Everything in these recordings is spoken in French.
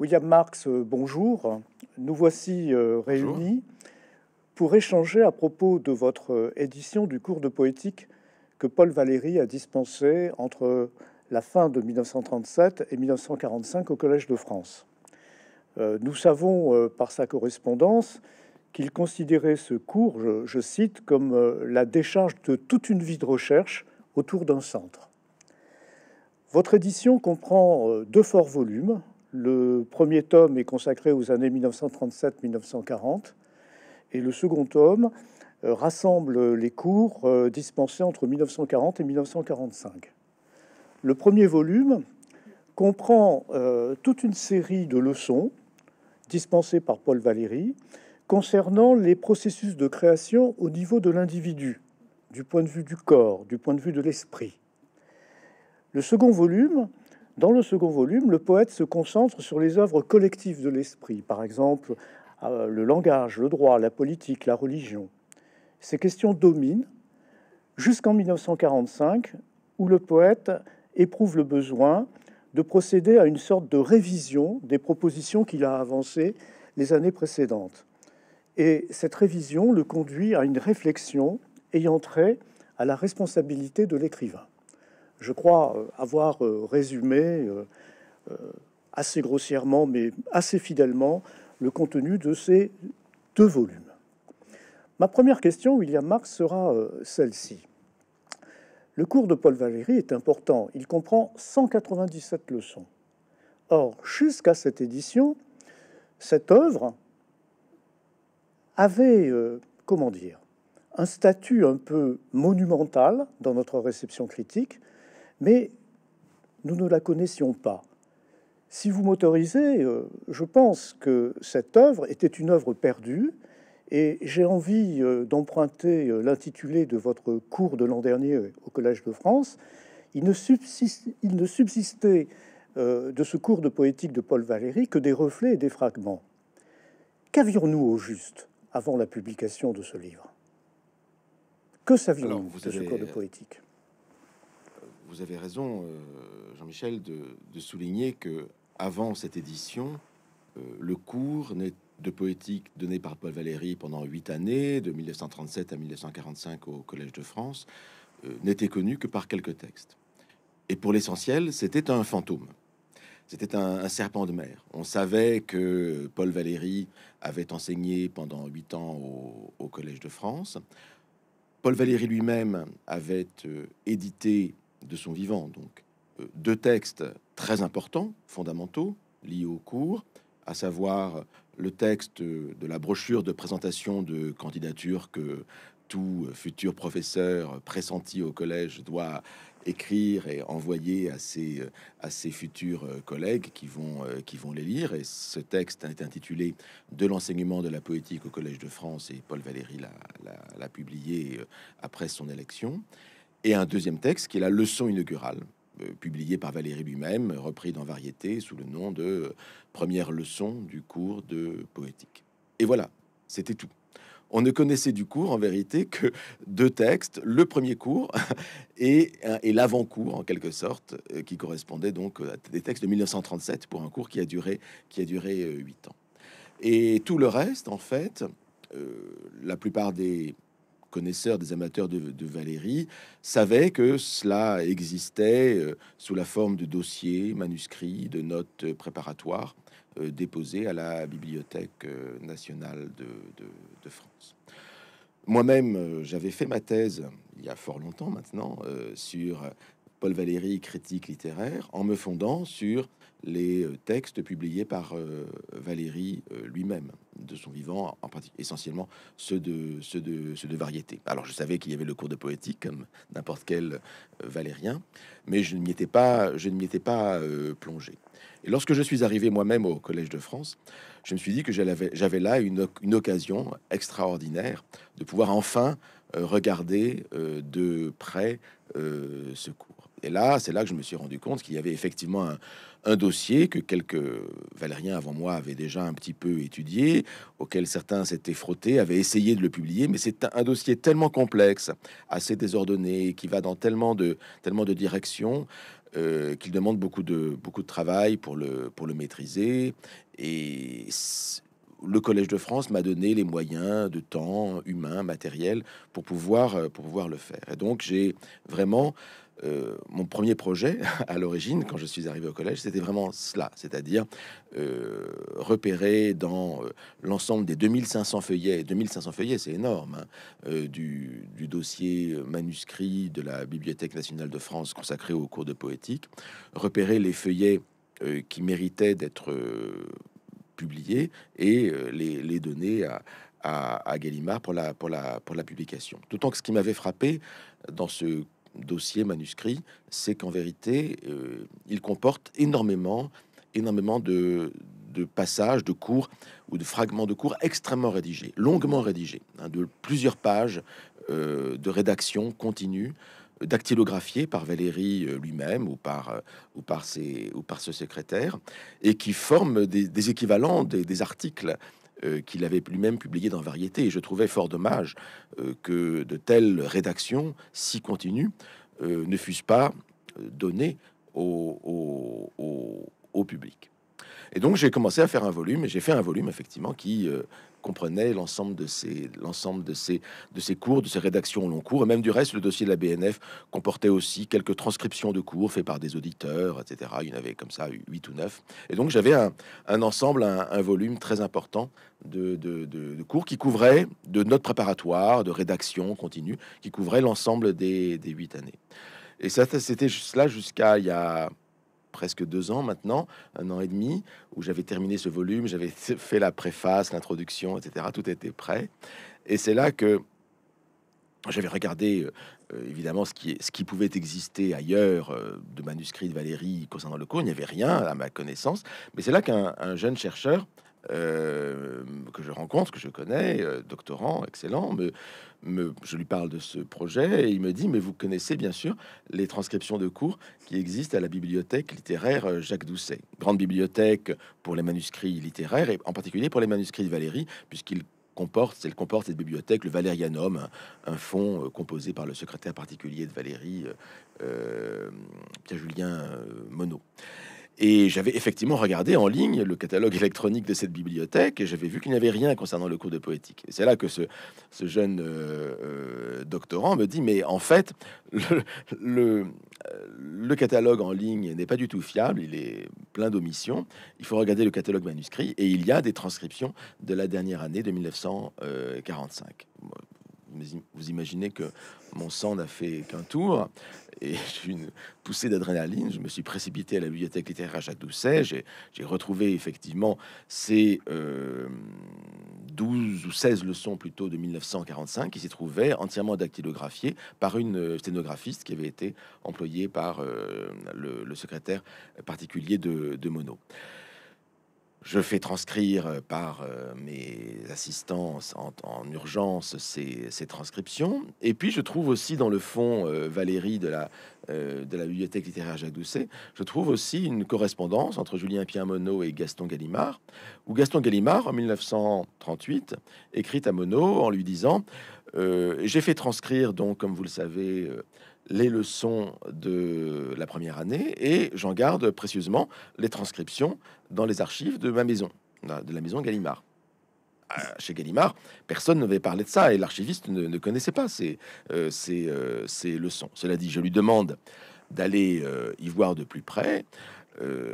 William Marx, euh, bonjour. Nous voici euh, réunis pour échanger à propos de votre euh, édition du cours de poétique que Paul Valéry a dispensé entre la fin de 1937 et 1945 au Collège de France. nous savons par sa correspondance qu'il considérait ce cours, je cite, comme la décharge de toute une vie de recherche autour d'un centre. Votre édition comprend deux forts volumes, le premier tome est consacré aux années 1937-1940 et le second tome euh, rassemble les cours euh, dispensés entre 1940 et 1945. Le premier volume comprend euh, toute une série de leçons dispensées par Paul Valéry concernant les processus de création au niveau de l'individu, du point de vue du corps, du point de vue de l'esprit. Le second volume dans le second volume, le poète se concentre sur les œuvres collectives de l'esprit, par exemple euh, le langage, le droit, la politique, la religion. Ces questions dominent jusqu'en 1945, où le poète éprouve le besoin de procéder à une sorte de révision des propositions qu'il a avancées les années précédentes. Et cette révision le conduit à une réflexion ayant trait à la responsabilité de l'écrivain je crois euh, avoir euh, résumé euh, assez grossièrement, mais assez fidèlement, le contenu de ces deux volumes. Ma première question, William Marx, sera celle-ci. Le cours de Paul Valéry est important. Il comprend 197 leçons. Or, jusqu'à cette édition, cette œuvre avait, comment dire, un statut un peu monumental dans notre réception critique, mais nous ne la connaissions pas. Si vous m'autorisez, euh, je pense que cette œuvre était une œuvre perdue, et j'ai envie euh, d'emprunter euh, l'intitulé de votre cours de l'an dernier au Collège de France. Il ne, subsistait de ce cours de poétique de Paul Valéry que des reflets et des fragments. Qu'avions-nous au juste avant la publication de ce livre Que savions-nous de ce cours de poétique vous avez raison, euh, Jean-Michel, de, souligner que avant cette édition, euh, le cours de poétique donné par Paul Valéry pendant huit années, de 1937 à 1945 au Collège de France, euh, n'était connu que par quelques textes. Et pour l'essentiel, c'était un fantôme. C'était un, serpent de mer. On savait que Paul Valéry avait enseigné pendant huit ans au, Collège de France. Paul Valéry lui-même avait édité de son vivant. Donc, euh, deux textes très importants, fondamentaux, liés au cours, à savoir le texte de la brochure de présentation de candidature que tout futur professeur pressenti au collège doit écrire et envoyer à ses, futurs collègues qui vont, euh, qui vont les lire. Et ce texte est intitulé De l'enseignement de la poétique au Collège de France et Paul Valéry l'a publié euh, après son élection et un deuxième texte qui est la leçon inaugurale, euh, publiée par Valérie lui-même, repris dans Variété sous le nom de Première leçon du cours de poétique. Et voilà, c'était tout. On ne connaissait du cours en vérité que deux textes, le premier cours et, euh, et l'avant-cours en quelque sorte, euh, qui correspondait donc à des textes de 1937 pour un cours qui a duré qui a duré huit ans. Et tout le reste, en fait, la plupart des connaisseurs, des amateurs de, Valérie, savaient que cela existait euh, sous la forme de dossiers, manuscrits, de notes euh, préparatoires euh, déposés à la Bibliothèque nationale de, France. Moi-même, j'avais fait ma thèse il y a fort longtemps maintenant sur Paul Valéry, critique littéraire, en me fondant sur les euh, textes publiés par euh, Valéry euh, lui-même, de son vivant, en pratique, essentiellement ceux de, ceux, de, ceux de variété. Alors je savais qu'il y avait le cours de poétique, comme n'importe quel valérien, mais je ne m'y étais pas, je ne m'y étais pas plongé lorsque je suis arrivé moi-même au Collège de France, je me suis dit que j'avais là une, occasion extraordinaire de pouvoir enfin euh, regarder euh, de près euh, ce cours. Et là, c'est là que je me suis rendu compte qu'il y avait effectivement un, dossier que quelques Valériens avant moi avaient déjà un petit peu étudié, auquel certains s'étaient frottés, avaient essayé de le publier, mais c'est un, dossier tellement complexe, assez désordonné, qui va dans tellement de, tellement de directions, euh, qu'il demande beaucoup de, beaucoup de travail pour le, pour le maîtriser. Et le Collège de France m'a donné les moyens de temps humain, matériel, pour pouvoir, euh, pour pouvoir le faire. Et donc j'ai vraiment euh, mon premier projet à l'origine, quand je suis arrivé au collège, c'était vraiment cela, c'est-à-dire euh, repérer dans euh, l'ensemble des 2500 feuillets, 2500 feuillets, c'est énorme, hein, du, dossier manuscrit de la Bibliothèque nationale de France consacré aux cours de poétique, repérer les feuillets qui méritaient d'être publiés et les, donner à, Gallimard pour la, pour, la, pour publication. que ce qui m'avait frappé dans ce dossier manuscrit, c'est qu'en vérité, euh, il comporte énormément, énormément de, passages, de cours ou de fragments de cours extrêmement rédigés, longuement rédigés, hein, de plusieurs pages euh, de rédaction continue dactylographié par Valérie euh, lui-même ou par, ou, par ses, ou par ce secrétaire, et qui forment des, équivalents des articles euh, qu'il avait lui-même publié dans Variété. Et je trouvais fort dommage euh, que de telles rédactions, si continues, euh, ne fussent pas données au, au public. Et donc j'ai commencé à faire un volume, et j'ai fait un volume effectivement qui comprenait l'ensemble de ces, l'ensemble de ces, de ces cours, de ces rédactions au long cours, et même du reste, le dossier de la BNF comportait aussi quelques transcriptions de cours faits par des auditeurs, etc. Il y en avait comme ça huit ou neuf Et donc j'avais un, un, ensemble, un, volume très important de, de, de, cours qui couvrait, de notes préparatoires, de rédaction continue, qui couvrait l'ensemble des, des 8 années. Et ça, c'était juste là jusqu'à il y a presque deux ans maintenant, un an et demi, où j'avais terminé ce volume, j'avais fait la préface, l'introduction, etc. Tout était prêt. Et c'est là que j'avais regardé euh, euh, évidemment ce qui, ce qui pouvait exister ailleurs euh, de manuscrits de Valérie concernant le cours. Il n'y avait rien à ma connaissance. Mais c'est là qu'un jeune chercheur euh, que je rencontre, que je connais, euh, doctorant, excellent, je lui parle de ce projet et il me dit, mais vous connaissez bien sûr les transcriptions de cours qui existent à la bibliothèque littéraire euh, Jacques Doucet, grande bibliothèque pour les manuscrits littéraires et en particulier pour les manuscrits de Valérie, puisqu'il comporte, elle comporte cette bibliothèque, le Valérianum, un, fonds composé par le secrétaire particulier de Valérie, Pierre-Julien Monod. Et j'avais effectivement regardé en ligne le catalogue électronique de cette bibliothèque et j'avais vu qu'il n'y avait rien concernant le cours de poétique. Et c'est là que ce, ce jeune euh, euh, doctorant me dit, mais en fait, le, le, le catalogue en ligne n'est pas du tout fiable, il est plein d'omissions. Il faut regarder le catalogue manuscrit et il y a des transcriptions de la dernière année de 1945 vous imaginez que mon sang n'a fait qu'un tour et j'ai une poussée d'adrénaline. Je me suis précipité à la bibliothèque littéraire à Jacques Doucet. J'ai, retrouvé effectivement ces 12 euh, ou 16 leçons plutôt de 1945 qui s'y trouvaient entièrement dactylographiées par une euh, sténographiste qui avait été employée par euh, le, secrétaire particulier de, de Monod je fais transcrire euh, par euh, mes assistants en, urgence ces, transcriptions. Et puis je trouve aussi dans le fond euh, Valérie de la, de la bibliothèque littéraire Jacques Doucet, je trouve aussi une correspondance entre Julien Pierre Monod et Gaston Gallimard, où Gaston Gallimard, en 1938, écrit à Monod en lui disant J'ai fait transcrire, donc, comme vous le savez, les leçons de la première année et j'en garde précieusement les transcriptions dans les archives de ma maison, de la maison Gallimard. Euh, chez Gallimard, personne n'avait parlé de ça et l'archiviste ne, connaissait pas ces, euh, euh, ces, leçons. Cela dit, je lui demande d'aller y voir de plus près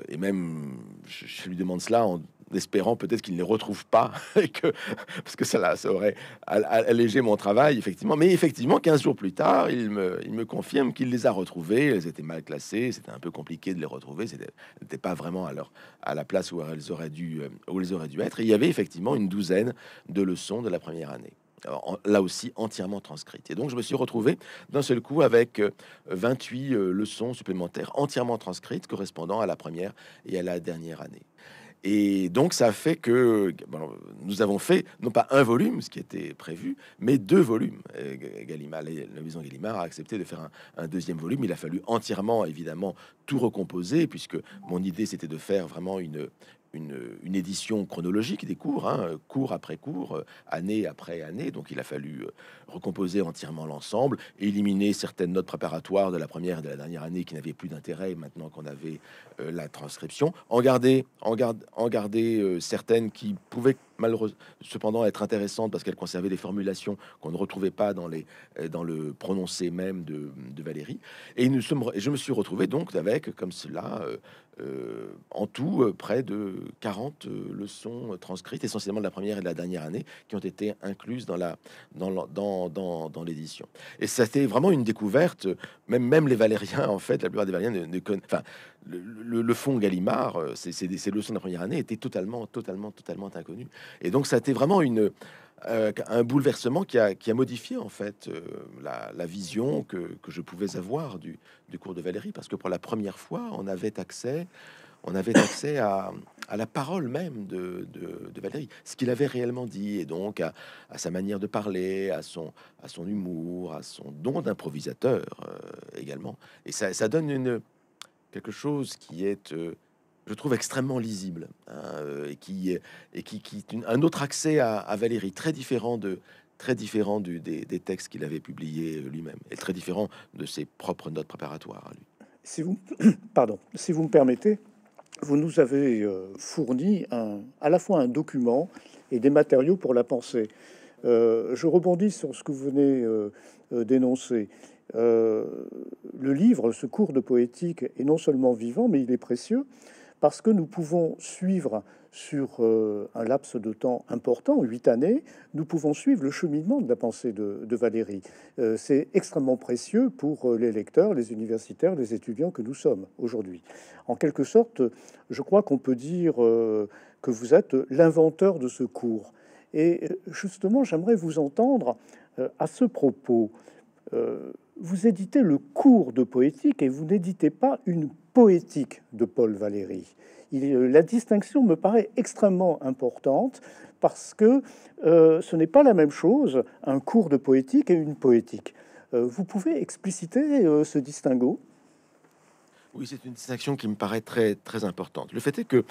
et même je, lui demande cela en espérant peut-être qu'il ne les retrouve pas, parce que cela aurait allégé mon travail, effectivement. Mais effectivement, 15 jours plus tard, il me, il me confirme qu'il les a retrouvées. Elles étaient mal classées, c'était un peu compliqué de les retrouver, c'était n'étaient pas vraiment à, à la place où elles, auraient dû, euh, où elles auraient dû être. il y avait effectivement une douzaine de leçons de la première année là aussi entièrement transcrite. Et donc je me suis retrouvé d'un seul coup avec 28 euh, euh, leçons supplémentaires entièrement transcrites correspondant à la première et à la dernière année. Et donc, ça fait que nous avons fait, non pas un volume, ce qui était prévu, mais deux volumes. Gallimard, la maison Gallimard a accepté de faire un, deuxième volume. Il a fallu entièrement, évidemment, tout recomposer, puisque mon idée, c'était de faire vraiment une, une, édition chronologique des cours, hein, cours après cours, euh, année après année. Donc, il a fallu euh, recomposer entièrement l'ensemble, éliminer certaines notes préparatoires de la première et de la dernière année qui n'avaient plus d'intérêt maintenant qu'on avait euh, la transcription, en garder, en garder euh, certaines qui pouvaient malheureusement cependant être intéressantes parce qu'elles conservaient des formulations qu'on ne retrouvait pas dans, les, euh, dans le prononcé même de, Valérie. Et nous sommes, je me suis retrouvé donc avec, comme cela, en tout, près de 40 leçons transcrites, essentiellement de la première et de la dernière année, qui ont été incluses dans la... Dans, dans dans, dans, l'édition. Et c'était vraiment une découverte, même, même les Valériens, en fait, la plupart des Valériens ne, connaissent... Enfin, le, fond Gallimard, euh, ses, leçons de la première année étaient totalement, totalement, totalement inconnu. Et donc, ça a été vraiment une... Euh, un bouleversement qui a, modifié en fait euh, la, vision que, je pouvais avoir du, du, cours de Valérie, parce que pour la première fois, on avait accès on avait accès à, à la parole même de, de, de Valérie, ce qu'il avait réellement dit, et donc à, sa manière de parler, à son, à son humour, à son don d'improvisateur euh, également. Et ça, ça, donne une, quelque chose qui est, euh, je trouve, extrêmement lisible, hein, et qui, et qui, qui un autre accès à, à, Valérie, très différent de très différent du, des, des textes qu'il avait publiés euh, lui-même, et très différent de ses propres notes préparatoires à lui. Si vous, pardon, si vous me permettez, vous nous avez euh, fourni à la fois un document et des matériaux pour la pensée. Euh, je rebondis sur ce que vous venez euh, d'énoncer. le livre, ce cours de poétique, est non seulement vivant, mais il est précieux, parce que nous pouvons suivre sur euh, un laps de temps important, huit années, nous pouvons suivre le cheminement de la pensée de, de Valérie. Euh, c'est extrêmement précieux pour euh, les lecteurs, les universitaires, les étudiants que nous sommes aujourd'hui. En quelque sorte, je crois qu'on peut dire que vous êtes l'inventeur de ce cours. Et justement, j'aimerais vous entendre à ce propos vous éditez le cours de poétique et vous n'éditez pas une poétique de Paul Valéry. Euh, la distinction me paraît extrêmement importante parce que euh, ce n'est pas la même chose un cours de poétique et une poétique. Euh, vous pouvez expliciter ce distinguo oui, c'est une distinction qui me paraît très importante. Le fait est que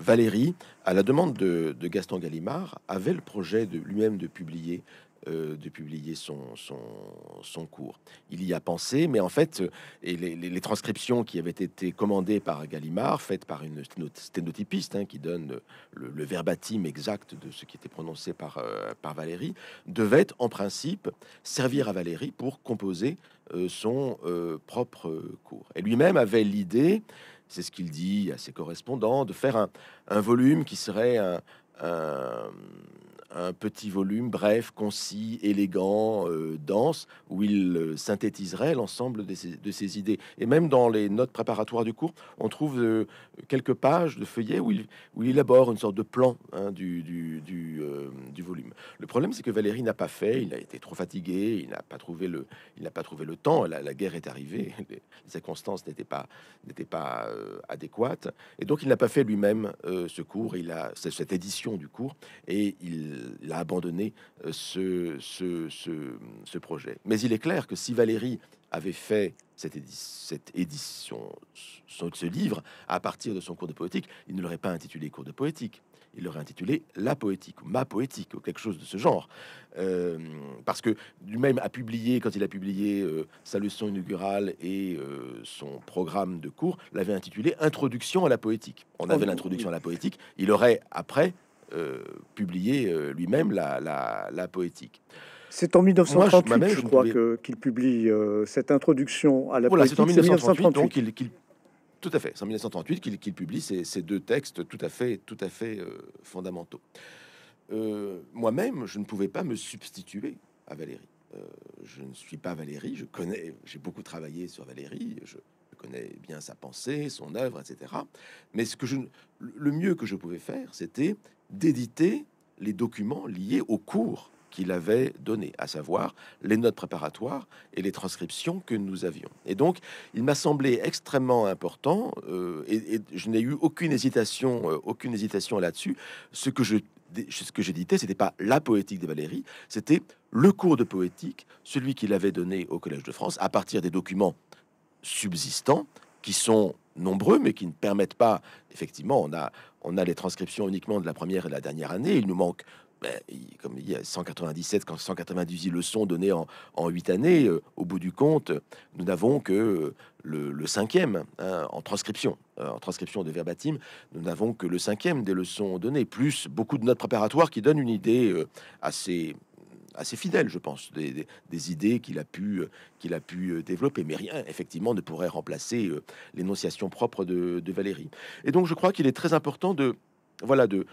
Valéry, à la demande de, de Gaston Gallimard, avait le projet de lui-même de publier euh, de publier son, son, cours. Il y a pensé, mais en fait, euh, et les, transcriptions qui avaient été commandées par Gallimard, faites par une sténotypiste hein, qui donne le, verbatim exact de ce qui était prononcé par, euh, par Valérie, devaient en principe servir à Valérie pour composer son propre cours. Et lui-même avait l'idée, c'est ce qu'il dit à ses correspondants, de faire un, un volume qui serait un un petit volume bref, concis, élégant, euh, dense, où il euh, synthétiserait l'ensemble de, ses idées. Et même dans les notes préparatoires du cours, on trouve euh, quelques pages de feuillets où il, où il élabore une sorte de plan hein, du, volume. Le problème, c'est que Valérie n'a pas fait, il a été trop fatigué, il n'a pas trouvé le, il n'a pas trouvé le temps, la, la guerre est arrivée, les, circonstances n'étaient pas, n'étaient pas adéquates, et donc il n'a pas fait lui-même ce cours, il a cette édition du cours, et il il, a abandonné euh, ce, ce, projet. Mais il est clair que si Valérie avait fait cette, cette édition, ce, livre, à partir de son cours de poétique, il ne l'aurait pas intitulé cours de poétique il l'aurait intitulé La poétique ou Ma poétique ou quelque chose de ce genre. Euh, parce que lui-même a publié, quand il a publié euh, sa leçon inaugurale et son programme de cours, l'avait intitulé Introduction à la poétique. On oh avait l'introduction à la poétique, il aurait après euh, publier euh, lui-même la, poétique. C'est en 1938, je, crois, qu'il publie euh, cette introduction à la voilà, C'est en 1938, donc il, tout à fait, en 1938 qu'il publie ces, deux textes tout à fait, tout à fait fondamentaux. Moi-même, je ne pouvais pas me substituer à Valérie. je ne suis pas Valérie, je connais, j'ai beaucoup travaillé sur Valérie, je, connais bien sa pensée, son œuvre, etc. Mais ce que je, le mieux que je pouvais faire, c'était d'éditer les documents liés au cours qu'il avait donné, à savoir les notes préparatoires et les transcriptions que nous avions. Et donc, il m'a semblé extrêmement important, euh, et, je n'ai eu aucune hésitation, euh, aucune hésitation là-dessus. Ce que je ce que c'était pas la poétique de Valérie, c'était le cours de poétique, celui qu'il avait donné au Collège de France, à partir des documents subsistants qui sont nombreux, mais qui ne permettent pas. Effectivement, on a, on a les transcriptions uniquement de la première et de la dernière année. Il nous manque ben, comme il y a 197, 190 leçons données en, en 8 années, euh, au bout du compte, nous n'avons que euh, le, cinquième hein, en transcription, euh, en transcription de verbatim, nous n'avons que le cinquième des leçons données, plus beaucoup de notes préparatoires qui donnent une idée assez, assez fidèle, je pense, des, idées qu'il a pu euh, qu'il a pu euh, développer. Mais rien, effectivement, ne pourrait remplacer euh, l'énonciation propre de, Valérie. Et donc, je crois qu'il est très important de voilà de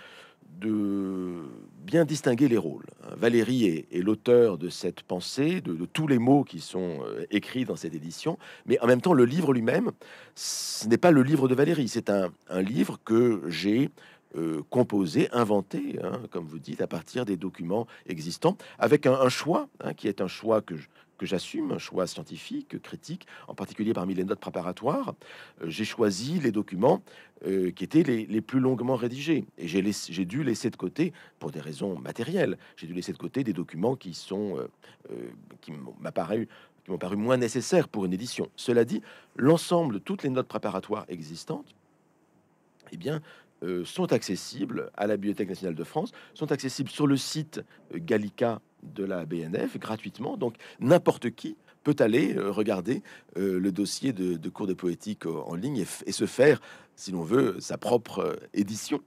de bien distinguer les rôles. Valérie est, l'auteur de cette pensée, de, tous les mots qui sont écrits dans cette édition, mais en même temps, le livre lui-même, ce n'est pas le livre de Valérie, c'est un livre que j'ai euh, composé, inventé, hein, comme vous dites, à partir des documents existants, avec un, choix hein, qui est un choix que que j'assume, un choix scientifique, critique, en particulier parmi les notes préparatoires, euh, j'ai choisi les documents euh, qui étaient les, les, plus longuement rédigés. Et j'ai, j'ai dû laisser de côté, pour des raisons matérielles, j'ai dû laisser de côté des documents qui sont, qui paru qui m'ont paru moins nécessaires pour une édition. Cela dit, l'ensemble toutes les notes préparatoires existantes, eh bien, euh, sont accessibles à la Bibliothèque nationale de France, sont accessibles sur le site euh, Gallica de la BNF gratuitement. Donc n'importe qui peut aller euh, regarder le dossier de, cours de poétique en ligne et, se faire, si l'on veut, sa propre édition.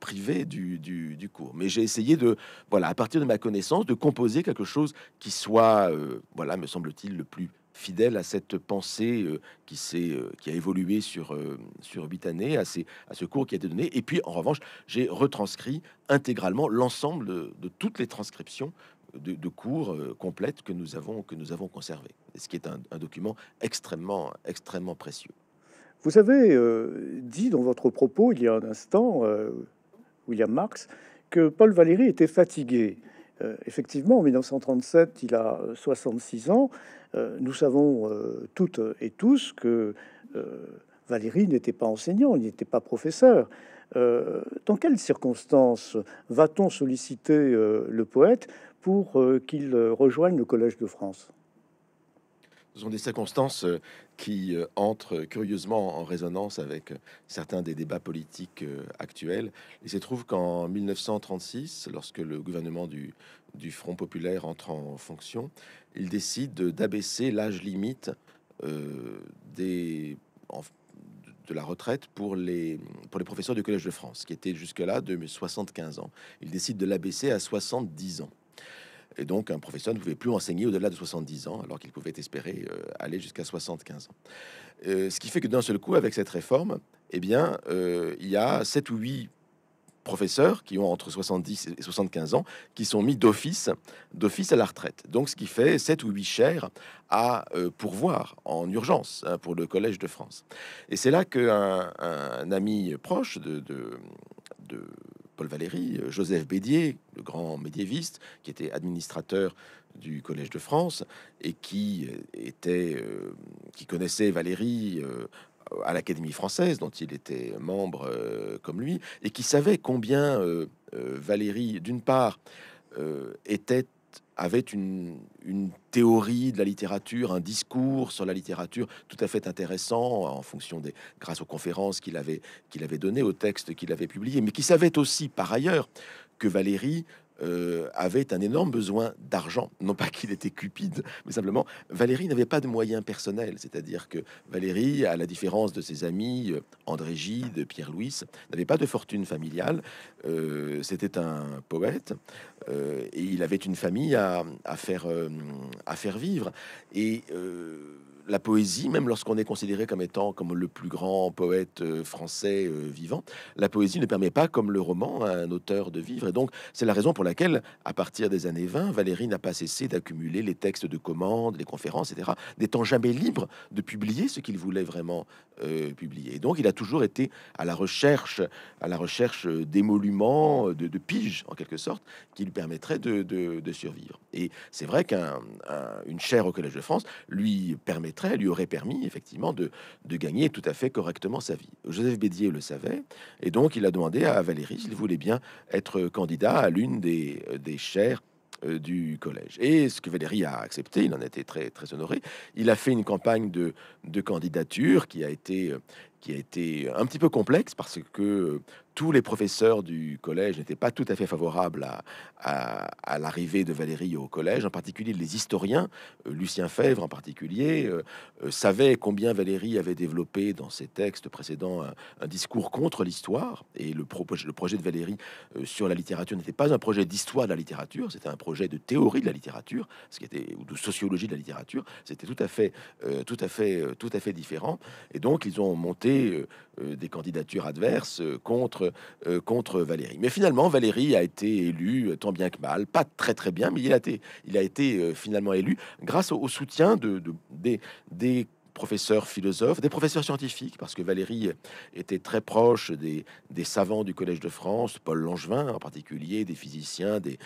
privée du, cours. Mais j'ai essayé de, voilà, à partir de ma connaissance, de composer quelque chose qui soit, voilà, me semble-t-il, le plus fidèle à cette pensée euh, euh, qui, a évolué sur, euh, à, ce cours qui a été donné. Et puis, en revanche, j'ai retranscrit intégralement l'ensemble de, toutes les transcriptions de, cours complètes que nous avons, que nous avons conservées, ce qui est un, un document extrêmement, extrêmement précieux. Vous avez dit dans votre propos il y a un instant, William Marx, que Paul Valéry était fatigué. Euh, effectivement, en 1937, il a 66 euh, ans. Euh, nous savons toutes et tous que Valérie n'était pas enseignant, il n'était pas professeur. dans quelles circonstances va-t-on solliciter le poète pour qu'il rejoigne le Collège de France ce sont des circonstances euh, qui euh, entrent curieusement en résonance avec euh, certains des débats politiques actuels. Il se trouve qu'en 1936, lorsque le gouvernement du, Front populaire entre en fonction, il décide d'abaisser l'âge limite des, de la retraite pour les, pour les professeurs du Collège de France, qui était jusque-là de 75 ans. Il décide de l'abaisser à 70 ans. Et donc, un professeur ne pouvait plus enseigner au-delà de 70 ans, alors qu'il pouvait espérer euh, aller jusqu'à 75 ans. Euh, ce qui fait que d'un seul coup, avec cette réforme, eh bien, euh, il y a 7 ou 8 professeurs qui ont entre 70 et 75 ans qui sont mis d'office d'office à la retraite. Donc ce qui fait 7 ou 8 chères à pourvoir en urgence hein, pour le Collège de France. Et c'est là qu'un un ami proche de, de Paul Valéry, euh, Joseph Bédier, le grand médiéviste, qui était administrateur du Collège de France et qui euh, était, euh, qui connaissait Valéry à l'Académie française, dont il était membre comme lui, et qui savait combien Valéry, d'une part, était avait une, théorie de la littérature, un discours sur la littérature tout à fait intéressant en fonction des, grâce aux conférences qu'il avait, qu'il avait données, aux textes qu'il avait publiés, mais qui savait aussi par ailleurs que Valérie euh, avait un énorme besoin d'argent. Non pas qu'il était cupide, mais simplement Valérie n'avait pas de moyens personnels. C'est-à-dire que Valérie, à la différence de ses amis euh, André Gide, Pierre Louis, n'avait pas de fortune familiale. Euh, c'était un poète et il avait une famille à, faire, à faire vivre. Et la poésie, même lorsqu'on est considéré comme étant comme le plus grand poète euh, français euh, vivant, la poésie ne permet pas, comme le roman, à un auteur de vivre. Et donc, c'est la raison pour laquelle, à partir des années 20, Valérie n'a pas cessé d'accumuler les textes de commandes, les conférences, etc., n'étant jamais libre de publier ce qu'il voulait vraiment euh, publier. donc, il a toujours été à la recherche, à la recherche d'émoluments, de, de piges, en quelque sorte, qui lui permettraient de, survivre. Et c'est vrai qu'une chaire au Collège de France lui permettait lui aurait permis effectivement de, gagner tout à fait correctement sa vie. Joseph Bédier le savait, et donc il a demandé à Valérie s'il voulait bien être candidat à l'une des, euh, des chaires euh, du collège. Et ce que valérie a accepté, il en était très, très honoré. Il a fait une campagne de, candidature qui a, été, euh, qui a été un petit peu complexe parce que tous les professeurs du collège n'étaient pas tout à fait favorables à, à, l'arrivée de Valérie au collège, en particulier les historiens, euh, Lucien Fèvre en particulier, euh, euh, savaient combien Valérie avait développé dans ses textes précédents un, discours contre l'histoire. Et le, le, projet de Valérie sur la littérature n'était pas un projet d'histoire de la littérature, c'était un projet de théorie de la littérature, ce qui était ou de sociologie de la littérature. C'était tout à fait, tout à fait, tout à fait différent. Et donc ils ont monté des candidatures adverses contre contre Valérie. Mais finalement, Valérie a été élue bien que mal, pas très très bien, mais il a été, il a été euh, finalement élu grâce au, soutien de, des, professeurs philosophes, des professeurs scientifiques, parce que Valérie était très proche des, savants du Collège de France, Paul Langevin en particulier, des physiciens, des,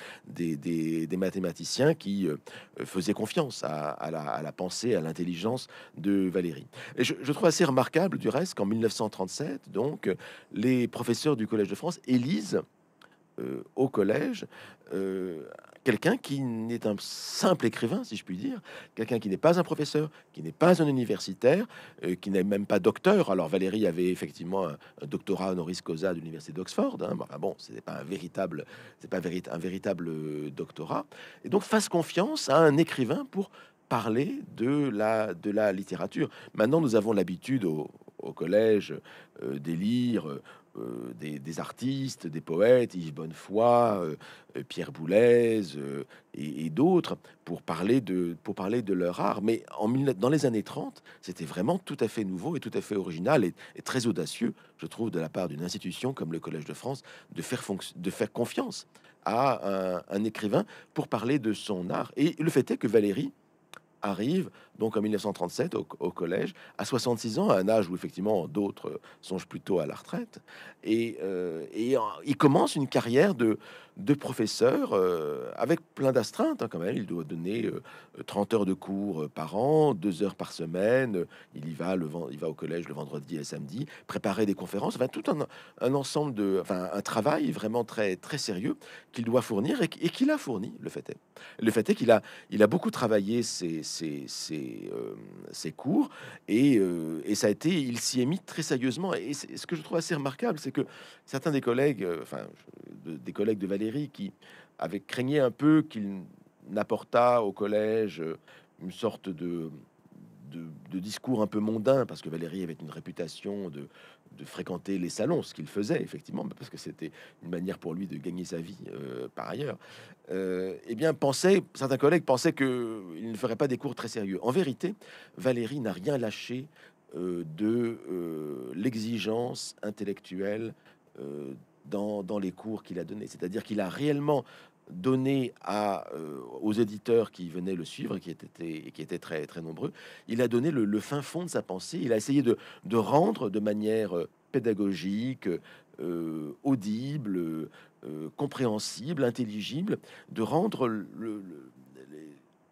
des, mathématiciens qui euh, faisaient confiance à, la, pensée, à l'intelligence de Valérie. Et je, je, trouve assez remarquable du reste qu'en 1937, donc, les professeurs du Collège de France élisent euh, au collège euh, quelqu'un qui n'est un simple écrivain, si je puis dire, quelqu'un qui n'est pas un professeur, qui n'est pas un universitaire, euh, qui n'est même pas docteur. Alors Valérie avait effectivement un, doctorat honoris causa de l'université d'Oxford. Hein. bon, ce n'est pas un véritable, c'est pas un véritable doctorat. Et donc fasse confiance à un écrivain pour parler de la, de la littérature. Maintenant, nous avons l'habitude au, au collège euh, d'élire euh, des, artistes, des poètes, Yves Bonnefoy, euh, euh, Pierre Boulez et, d'autres, pour parler de pour parler de leur art. Mais dans les années 30, c'était vraiment tout à fait nouveau et tout à fait original et, très audacieux, je trouve, de la part d'une institution comme le Collège de France, de faire de faire confiance à un, un écrivain pour parler de son art. Et le fait est que Valérie arrive donc en 1937 au, collège, à 66 ans, à un âge où effectivement d'autres songent plutôt à la retraite. Et, euh, et il commence une carrière de, de professeur euh, avec plein d'astreintes hein, quand même. Il doit donner 30 euh, heures de cours par an, deux heures par semaine. Il y va, le, il va au collège le vendredi et le samedi, préparer des conférences, enfin tout un, un ensemble de, enfin un travail vraiment très très sérieux qu'il doit fournir et, qu'il a fourni. Le fait est, le fait est qu'il a, il a beaucoup travaillé ses euh, cours. Et, euh, et, ça a été, il s'y est mis très sérieusement. Et ce que je trouve assez remarquable, c'est que certains des collègues, euh, enfin, des collègues de Valérie qui avaient craigné un peu qu'il n'apportât au collège une sorte de, de, de, discours un peu mondain, parce que Valérie avait une réputation de, de fréquenter les salons, ce qu'il faisait effectivement, parce que c'était une manière pour lui de gagner sa vie euh, par ailleurs, euh, eh bien, penser certains collègues pensaient qu'il ne ferait pas des cours très sérieux. En vérité, Valérie n'a rien lâché euh, de l'exigence intellectuelle dans, dans, les cours qu'il a donnés. C'est-à-dire qu'il a réellement donné à, euh, aux éditeurs qui venaient le suivre, qui étaient, qui étaient très, très nombreux, il a donné le, fin fond de sa pensée, il a essayé de, rendre de manière euh, pédagogique, euh, audible, compréhensible, intelligible, de rendre le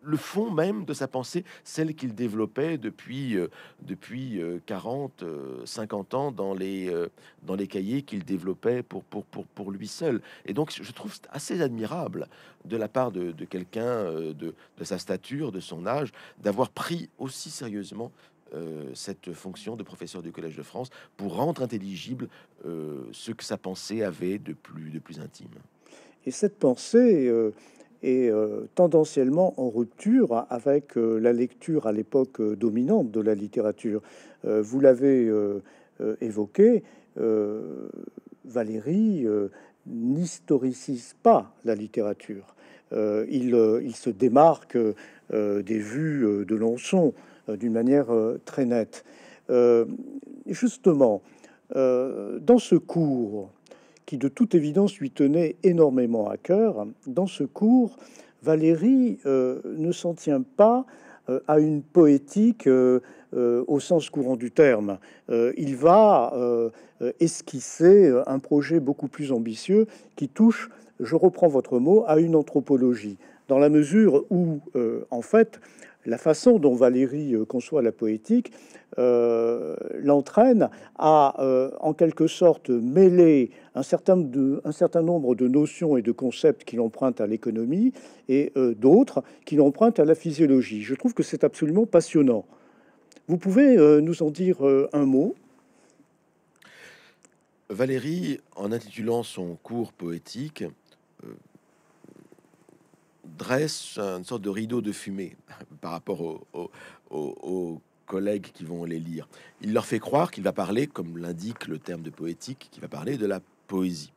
le fond même de sa pensée, celle qu'il développait depuis, euh, depuis 40, euh, 50 euh, ans dans les, dans les cahiers qu'il développait pour, pour, pour, pour lui seul. Et donc, je trouve assez admirable de la part de, quelqu'un de, de sa stature, de son âge, d'avoir pris aussi sérieusement cette fonction de professeur du Collège de France pour rendre intelligible ce que sa pensée avait de plus, de plus intime. Et cette pensée, et euh, tendanciellement en rupture avec euh, la lecture à l'époque euh, dominante de la littérature. vous l'avez évoqué, Valérie n'historicise pas la littérature. il, se démarque des vues de Lançon d'une manière très nette. justement, dans ce cours, qui de toute évidence lui tenait énormément à cœur, dans ce cours, Valérie euh, ne s'en tient pas euh, à une poétique euh, au sens courant du terme. il va esquisser un projet beaucoup plus ambitieux qui touche, je reprends votre mot, à une anthropologie, dans la mesure où, en fait, la façon dont Valérie euh, conçoit la poétique euh, l'entraîne à, euh, en quelque sorte, mêler un certain, nombre de notions et de concepts qu'il emprunte à l'économie et d'autres qui emprunte à la physiologie. Je trouve que c'est absolument passionnant. Vous pouvez nous en dire un mot Valérie, en intitulant son cours poétique, dresse une sorte de rideau de fumée par rapport aux, collègues qui vont les lire. Il leur fait croire qu'il va parler, comme l'indique le terme de poétique, qu'il va parler de la poésie.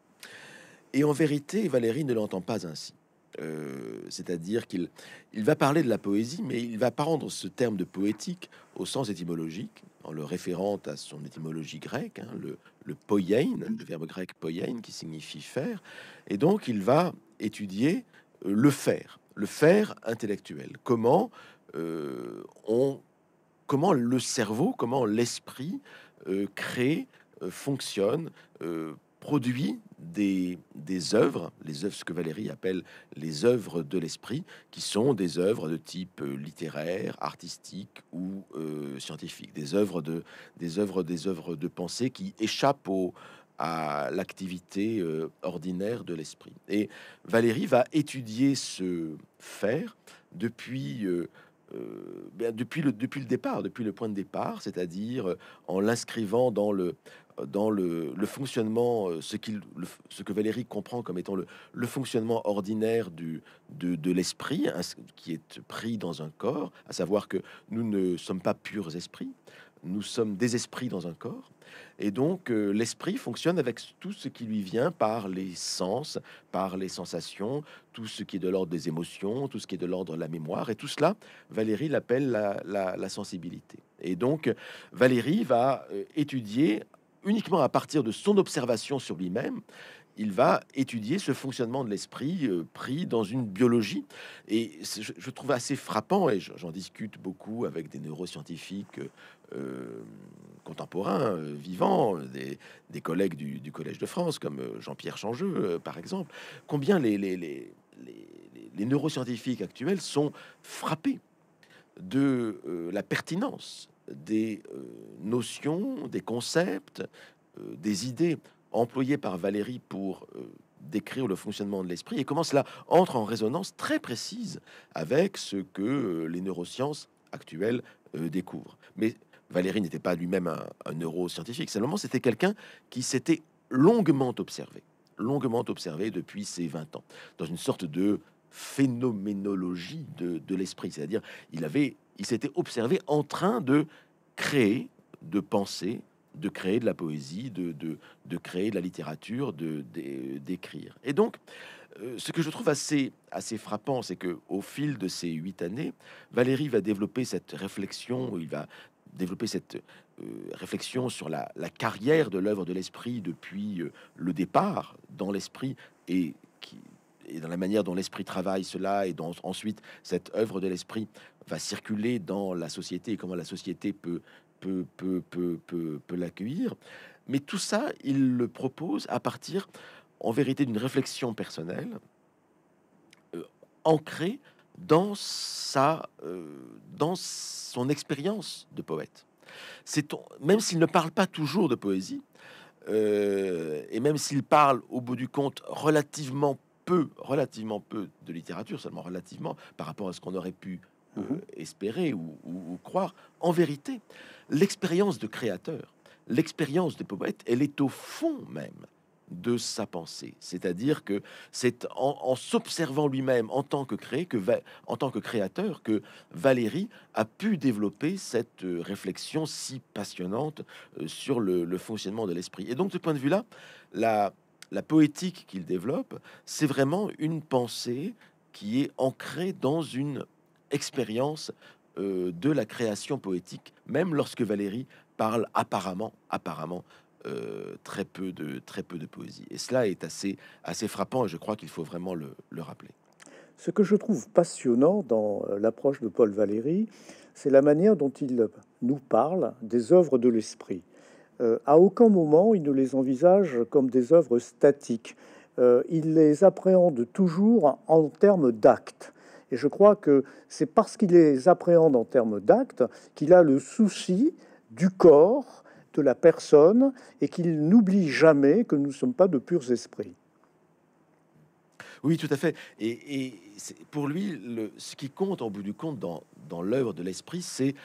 Et en vérité, Valérie ne l'entend pas ainsi. Euh, c'est-à-dire qu'il il va parler de la poésie, mais il va pas rendre ce terme de poétique au sens étymologique, en le référant à son étymologie grecque, hein, le, le poiein, le verbe grec poiein, qui signifie faire. Et donc, il va étudier le faire, le faire intellectuel. Comment euh, on, comment le cerveau, comment l'esprit euh, crée, euh, fonctionne, produit des, des œuvres, les œuvres, ce que Valérie appelle les œuvres de l'esprit, qui sont des œuvres de type littéraire, artistique ou scientifique, des œuvres de, des œuvres, des œuvres de pensée qui échappent au, à l'activité euh, ordinaire de l'esprit. Et Valérie va étudier ce faire depuis, euh, euh, ben, depuis, le, depuis le départ, depuis le point de départ, c'est-à-dire en l'inscrivant dans le dans le, fonctionnement, ce, qu'il, ce que Valérie comprend comme étant le, fonctionnement ordinaire du, de, de l'esprit, hein, qui est pris dans un corps, à savoir que nous ne sommes pas purs esprits, nous sommes des esprits dans un corps. Et donc euh, l'esprit fonctionne avec tout ce qui lui vient par les sens, par les sensations, tout ce qui est de l'ordre des émotions, tout ce qui est de l'ordre de la mémoire. Et tout cela, Valérie l'appelle la, sensibilité. Et donc Valérie va euh, étudier uniquement à partir de son observation sur lui-même il va étudier ce fonctionnement de l'esprit euh, pris dans une biologie. Et je, trouve assez frappant, et j'en discute beaucoup avec des neuroscientifiques euh, contemporains euh, vivants, euh, des, collègues du, Collège de France, comme Jean-Pierre Changeux, par exemple, combien les, neuroscientifiques actuels sont frappés de la pertinence des notions, des concepts, des idées employées par Valérie pour décrire le fonctionnement de l'esprit et comment cela entre en résonance très précise avec ce que les neurosciences actuelles découvrent. Mais Valéry n'était pas lui-même un, neuroscientifique, seulement c'était quelqu'un qui s'était longuement observé, longuement observé depuis ses 20 ans, dans une sorte de phénoménologie de, l'esprit. C'est-à-dire, il avait, il s'était observé en train de créer, de penser, de créer de la poésie, de, de, créer de la littérature, de d'écrire. Et donc, euh, ce que je trouve assez, assez frappant, c'est que au fil de ces huit années, Valérie va développer cette réflexion, il va développer cette euh, réflexion sur la, carrière de l'œuvre de l'esprit depuis euh, le départ dans l'esprit et qui et dans la manière dont l'esprit travaille cela et dans ensuite cette œuvre de l'esprit va circuler dans la société et comment la société peut peut peut peut, peut, l'accueillir mais tout ça il le propose à partir en vérité d'une réflexion personnelle euh, ancrée dans, sa, euh, son expérience de poète. C'est même s'il ne parle pas toujours de poésie, euh, et même s'il parle au bout du compte relativement peu, relativement peu de littérature, seulement relativement par rapport à ce qu'on aurait pu euh, mhm. espérer ou, ou, croire, en vérité, l'expérience de créateur, l'expérience de poète, elle est au fond même de sa pensée. C'est-à-dire que c'est en, s'observant lui-même en tant que que en tant que créateur, que Valérie a pu développer cette euh, réflexion si passionnante euh, sur le, fonctionnement de l'esprit. Et donc, de ce point de vue-là, la, poétique qu'il développe, c'est vraiment une pensée qui est ancrée dans une expérience euh, de la création poétique, même lorsque Valérie parle apparemment, apparemment euh, très, peu de, très peu de poésie. Et cela est assez, assez frappant et je crois qu'il faut vraiment le, le, rappeler. Ce que je trouve passionnant dans euh, l'approche de Paul Valéry, c'est la manière dont il nous parle des œuvres de l'esprit. Euh, à aucun moment il ne les envisage comme des œuvres statiques. il les appréhende toujours en termes d'actes. Et je crois que c'est parce qu'il les appréhende en termes d'actes qu'il a le souci du corps, la personne et qu'il n'oublie jamais que nous ne sommes pas de purs esprits. Oui, tout à fait. Et, pour lui, le, ce qui compte en bout du compte dans, dans l'œuvre de l'esprit, c'est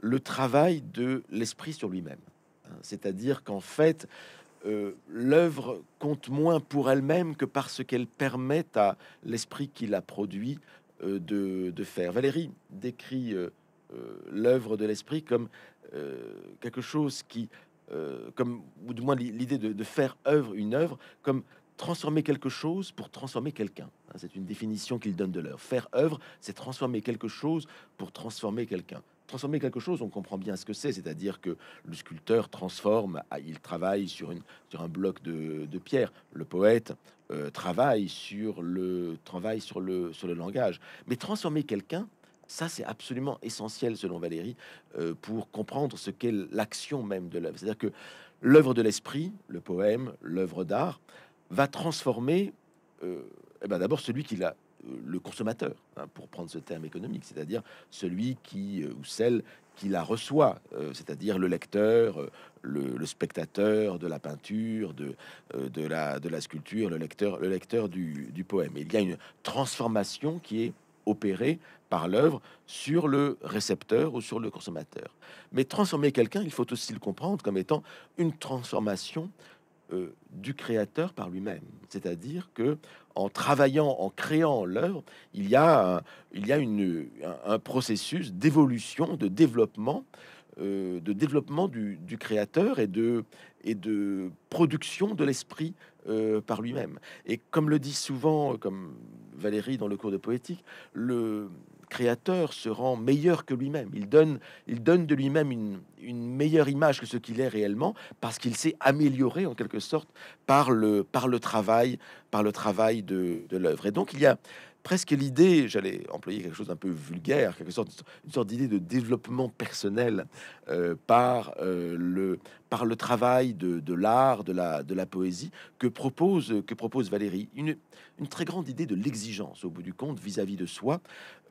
le travail de l'esprit sur lui-même. Hein, c'est-à-dire qu'en fait, euh, l'œuvre compte moins pour elle-même que parce qu'elle permet à l'esprit qui la produit euh, de, faire. Valérie décrit euh, l'œuvre de l'esprit comme euh, quelque chose qui, euh, comme, ou du moins l'idée de, faire œuvre, une œuvre, comme transformer quelque chose pour transformer quelqu'un. Hein, c'est une définition qu'il donne de leur Faire œuvre, c'est transformer quelque chose pour transformer quelqu'un. Transformer quelque chose, on comprend bien ce que c'est, c'est-à-dire que le sculpteur transforme, ah, il travaille sur, une, sur un bloc de, pierre, le poète euh, travaille, sur le, travail sur, le, sur le langage. Mais transformer quelqu'un, ça, c'est absolument essentiel, selon Valérie, euh, pour comprendre ce qu'est l'action même de l'œuvre. C'est-à-dire que l'œuvre de l'esprit, le poème, l'œuvre d'art, va transformer euh, eh ben, d'abord celui qui l'a, euh, le consommateur, hein, pour prendre ce terme économique, c'est-à-dire celui qui ou celle qui la reçoit, c'est-à-dire le lecteur, le, le, spectateur de la peinture, de, de, la, de la sculpture, le lecteur, le lecteur du, du poème. Et il y a une transformation qui est opéré par l'œuvre sur le récepteur ou sur le consommateur. Mais transformer quelqu'un, il faut aussi le comprendre comme étant une transformation euh, du créateur par lui-même. C'est-à-dire que en travaillant, en créant l'œuvre, il y a un, processus d'évolution, de développement, euh, de développement du, créateur et de, et de production de l'esprit euh, par lui-même. Et comme le dit souvent, euh, comme Valérie dans le cours de poétique, le créateur se rend meilleur que lui-même. Il donne, il donne de lui-même une, une, meilleure image que ce qu'il est réellement parce qu'il s'est amélioré en quelque sorte par le, par le travail, par le travail de, de l'œuvre. Et donc il y a presque l'idée, j'allais employer quelque chose d'un peu vulgaire, quelque sorte, une sorte d'idée de développement personnel euh, par, euh, le, par le travail de, l'art, de la, de la poésie que propose, que propose Valérie. Une, une très grande idée de l'exigence, au bout du compte, vis-à-vis de soi,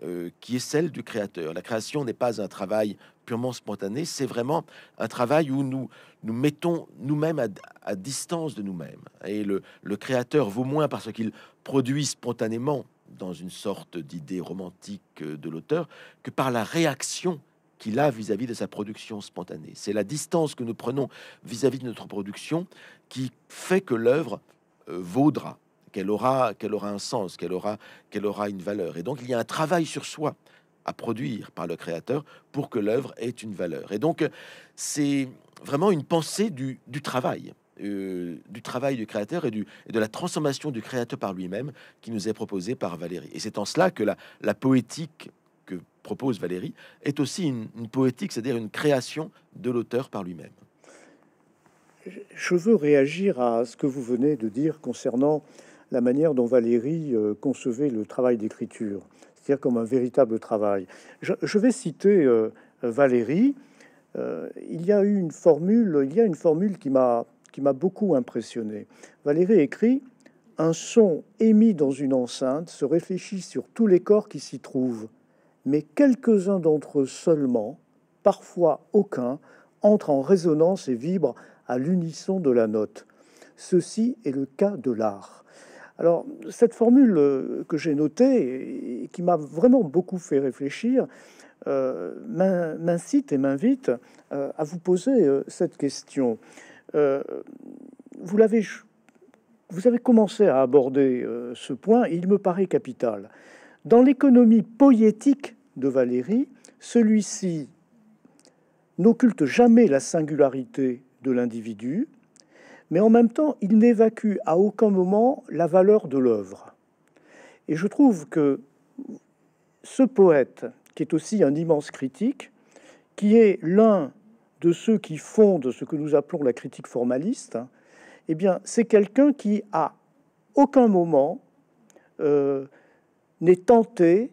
euh, qui est celle du créateur. La création n'est pas un travail purement spontané, c'est vraiment un travail où nous nous mettons nous-mêmes à, à, distance de nous-mêmes. Et le, le créateur vaut moins parce qu'il produit spontanément dans une sorte d'idée romantique euh, de l'auteur que par la réaction qu'il a vis-à-vis de sa production spontanée. C'est la distance que nous prenons vis-à-vis de notre production qui fait que l'œuvre euh, vaudra, qu'elle aura, qu'elle aura un sens, qu'elle aura, qu'elle aura une valeur. Et donc il y a un travail sur soi à produire par le créateur pour que l'œuvre ait une valeur. Et donc euh, c'est vraiment une pensée du travail. Euh, du travail du créateur et, du, de la transformation du créateur par lui-même qui nous est proposée par Valérie. Et c'est en cela que la, poétique que propose Valérie est aussi une, poétique, c'est-à-dire une création de l'auteur par lui-même. Je veux réagir à ce que vous venez de dire concernant la manière dont Valérie euh, concevait le travail d'écriture, c'est-à-dire comme un véritable travail. Je, vais citer euh, Valérie. il y a eu une formule, il y a une formule qui m'a qui m'a beaucoup impressionné. Valérie écrit Un son émis dans une enceinte se réfléchit sur tous les corps qui s'y trouvent, mais quelques-uns d'entre eux seulement, parfois aucun, entrent en résonance et vibrent à l'unisson de la note. Ceci est le cas de l'art. Alors, cette formule euh, que j'ai notée et qui m'a vraiment beaucoup fait réfléchir euh, m'incite et m'invite euh, à vous poser cette question. Euh, vous l'avez vous avez commencé à aborder euh, ce point, et il me paraît capital. Dans l'économie poétique de Valérie, celui-ci n'occulte jamais la singularité de l'individu, mais en même temps, il n'évacue à aucun moment la valeur de l'œuvre. Et je trouve que ce poète, qui est aussi un immense critique, qui est l'un de ceux qui fondent ce que nous appelons la critique formaliste, eh bien, c'est quelqu'un qui, à aucun moment, euh, n'est tenté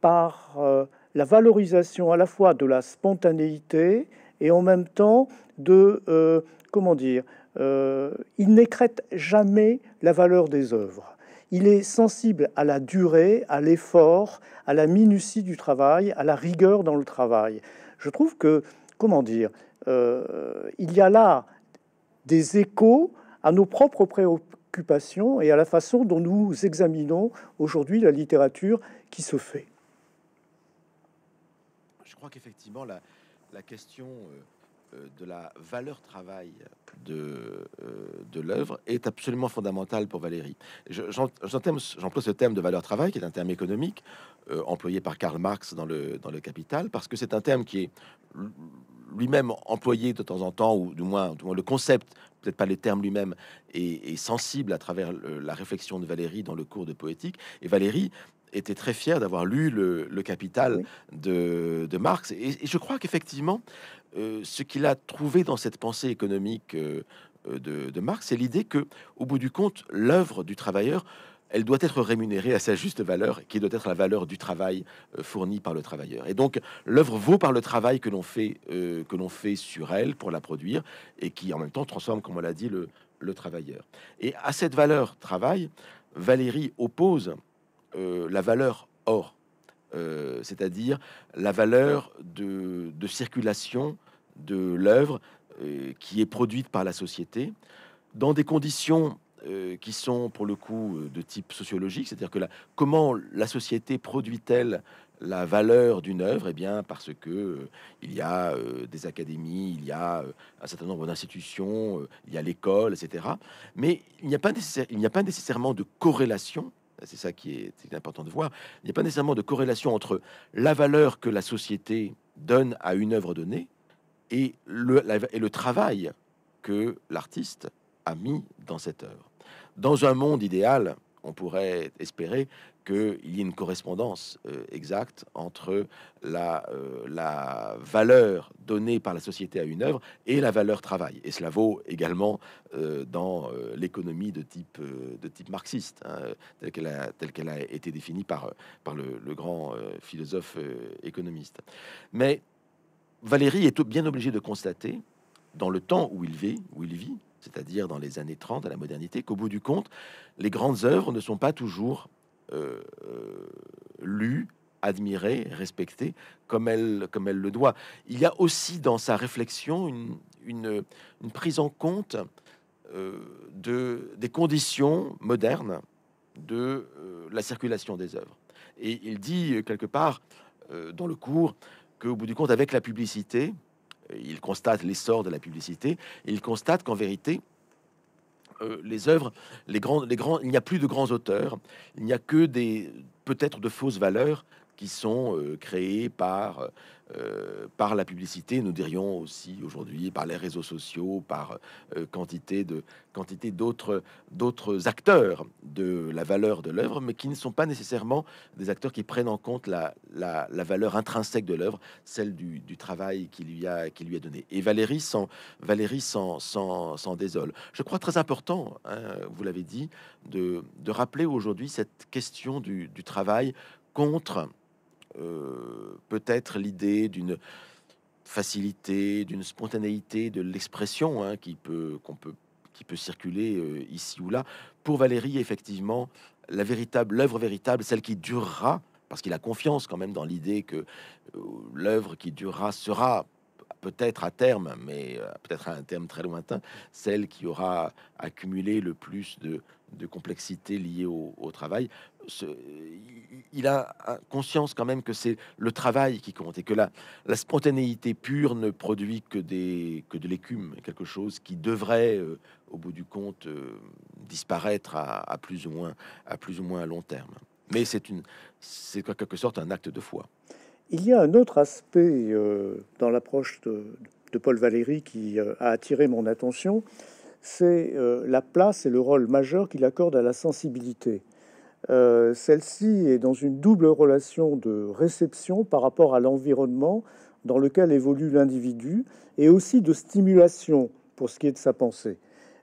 par euh, la valorisation à la fois de la spontanéité et en même temps de, euh, comment dire, il n'écrète jamais la valeur des œuvres. Il est sensible à la durée, à l'effort, à la minutie du travail, à la rigueur dans le travail. Je trouve que comment dire, euh, il y a là des échos à nos propres préoccupations et à la façon dont nous examinons aujourd'hui la littérature qui se fait. Je crois qu'effectivement, la, question... Euh, euh, de la valeur travail de, euh, de l'œuvre est absolument fondamentale pour Valérie. J'emploie ce terme de valeur travail, qui est un terme économique, euh, employé par Karl Marx dans le, dans le Capital, parce que c'est un terme qui est lui-même employé de temps en temps, ou du moins, le concept, peut-être pas le terme lui-même, est, sensible à travers la réflexion de Valérie dans le cours de poétique. Et Valérie était très fier d'avoir lu le, Capital de, Marx. Et, je crois qu'effectivement, euh, ce qu'il a trouvé dans cette pensée économique euh, euh, de, Marx, c'est l'idée que, au bout du compte, l'œuvre du travailleur, elle doit être rémunérée à sa juste valeur, qui doit être la valeur du travail fourni par le travailleur. Et donc, l'œuvre vaut par le travail que l'on fait, que l'on fait sur elle pour la produire, et qui en même temps transforme, comme on l'a dit, le, le travailleur. Et à cette valeur travail, Valérie oppose euh, la valeur or, euh, c'est-à-dire la valeur de, circulation de l'œuvre euh, qui est produite par la société dans des conditions qui sont pour le coup de type sociologique, c'est-à-dire que la, comment la société produit-elle la valeur d'une œuvre, eh bien, parce que il y a des académies, il y a un certain nombre d'institutions, il y a l'école, etc. Mais il n'y a pas nécessairement de corrélation euh, c'est ça qui est, important de voir. Il n'y a pas nécessairement de corrélation entre la valeur que la société donne à une œuvre donnée et le travail que l'artiste a mis dans cette œuvre. Dans un monde idéal, on pourrait espérer qu'il y ait une correspondance euh, exacte entre la, euh, la, valeur donnée par la société à une œuvre et la valeur travail. Et cela vaut également euh, dans l'économie de type, de type marxiste, hein, telle qu'elle a, été définie par, par le, grand philosophe économiste. Mais Valérie est bien obligé de constater, dans le temps où il vit, où il vit c'est-à-dire dans les années 30 à la modernité, qu'au bout du compte, les grandes œuvres ne sont pas toujours euh, euh, lu, admiré, respecté, comme elle, comme elle le doit. Il y a aussi dans sa réflexion une, prise en compte euh, de, des conditions modernes de la circulation des œuvres. Et il dit quelque part dans le cours qu'au bout du compte, avec la publicité, il constate l'essor de la publicité, il constate qu'en vérité, euh, les œuvres, les les grands, il n'y a plus de grands auteurs, il n'y a que des peut-être de fausses valeurs, qui sont euh, créés par, euh, par la publicité, nous dirions aussi aujourd'hui par les réseaux sociaux, par euh, quantité de quantité d'autres d'autres acteurs de la valeur de l'œuvre, mais qui ne sont pas nécessairement des acteurs qui prennent en compte la, la, valeur intrinsèque de l'œuvre, celle du, travail qui lui a qui lui a donné. Et Valérie s'en Valérie sans sans sans désole. Je crois très important, hein, vous l'avez dit, de, rappeler aujourd'hui cette question du travail contre euh, peut-être l'idée d'une facilité, d'une spontanéité de l'expression hein, qui peut qu'on peut qui peut circuler euh, ici ou là. Pour Valérie, effectivement, la véritable l'œuvre véritable, celle qui durera, parce qu'il a confiance quand même dans l'idée que euh, l'œuvre qui durera sera peut-être à terme, mais peut-être à un terme très lointain, celle qui aura accumulé le plus de, complexité liée au travail il a conscience quand même que c'est le travail qui compte et que la, spontanéité pure ne produit que, de l'écume, quelque chose qui devrait, euh, au bout du compte, euh, disparaître à, plus ou moins, à plus ou moins long terme. Mais c'est en quelque sorte un acte de foi. Il y a un autre aspect euh, dans l'approche de, Paul Valéry qui a attiré mon attention, c'est la place et le rôle majeur qu'il accorde à la sensibilité. Euh, celle-ci est dans une double relation de réception par rapport à l'environnement dans lequel évolue l'individu et aussi de stimulation pour ce qui est de sa pensée.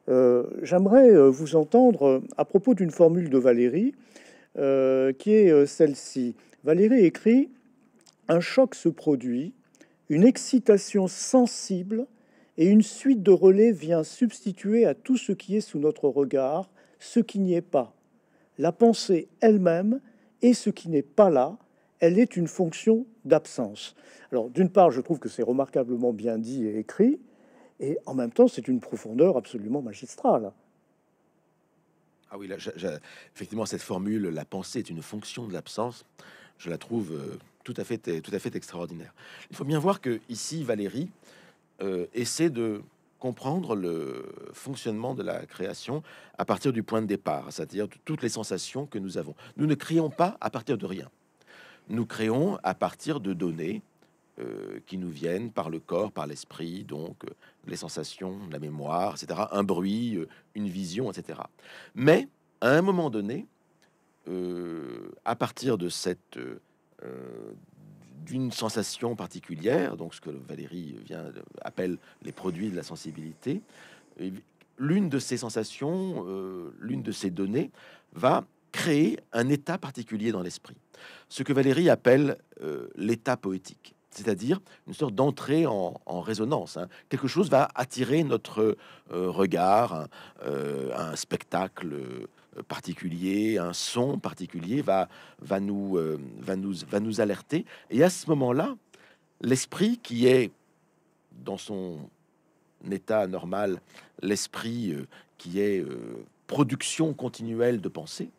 Euh, j'aimerais euh, vous entendre à propos d'une formule de Valérie qui est celle-ci. Valérie écrit Un choc se produit, une excitation sensible et une suite de relais vient substituer à tout ce qui est sous notre regard ce qui n'y est pas la pensée elle-même est ce qui n'est pas là, elle est une fonction d'absence. Alors d'une part, je trouve que c'est remarquablement bien dit et écrit, et en même temps, c'est une profondeur absolument magistrale. Ah oui, effectivement, cette formule, la pensée est une fonction de l'absence, je la trouve euh, tout, à fait, tout à fait extraordinaire. Il faut bien voir que ici, Valérie euh, essaie de comprendre le fonctionnement de la création à partir du point de départ, c'est-à-dire de toutes les sensations que nous avons. Nous ne créons pas à partir de rien. Nous créons à partir de données euh, qui nous viennent par le corps, par l'esprit, donc euh, les sensations, la mémoire, etc., un bruit, euh, une vision, etc. Mais à un moment donné, à partir de cette d'une sensation particulière, donc ce que Valérie vient, appelle les produits de la sensibilité, l'une de ces sensations, euh, l'une de ces données va créer un état particulier dans l'esprit. Ce que Valérie appelle euh, l'état poétique, c'est-à-dire une sorte d'entrée en, résonance. Hein. Quelque chose va attirer notre euh, regard, un spectacle particulier, un son particulier va, va, nous, euh, va, nous, va nous alerter. Et à ce moment-là, l'esprit qui est dans son état normal, l'esprit euh, qui est euh, production continuelle de pensée,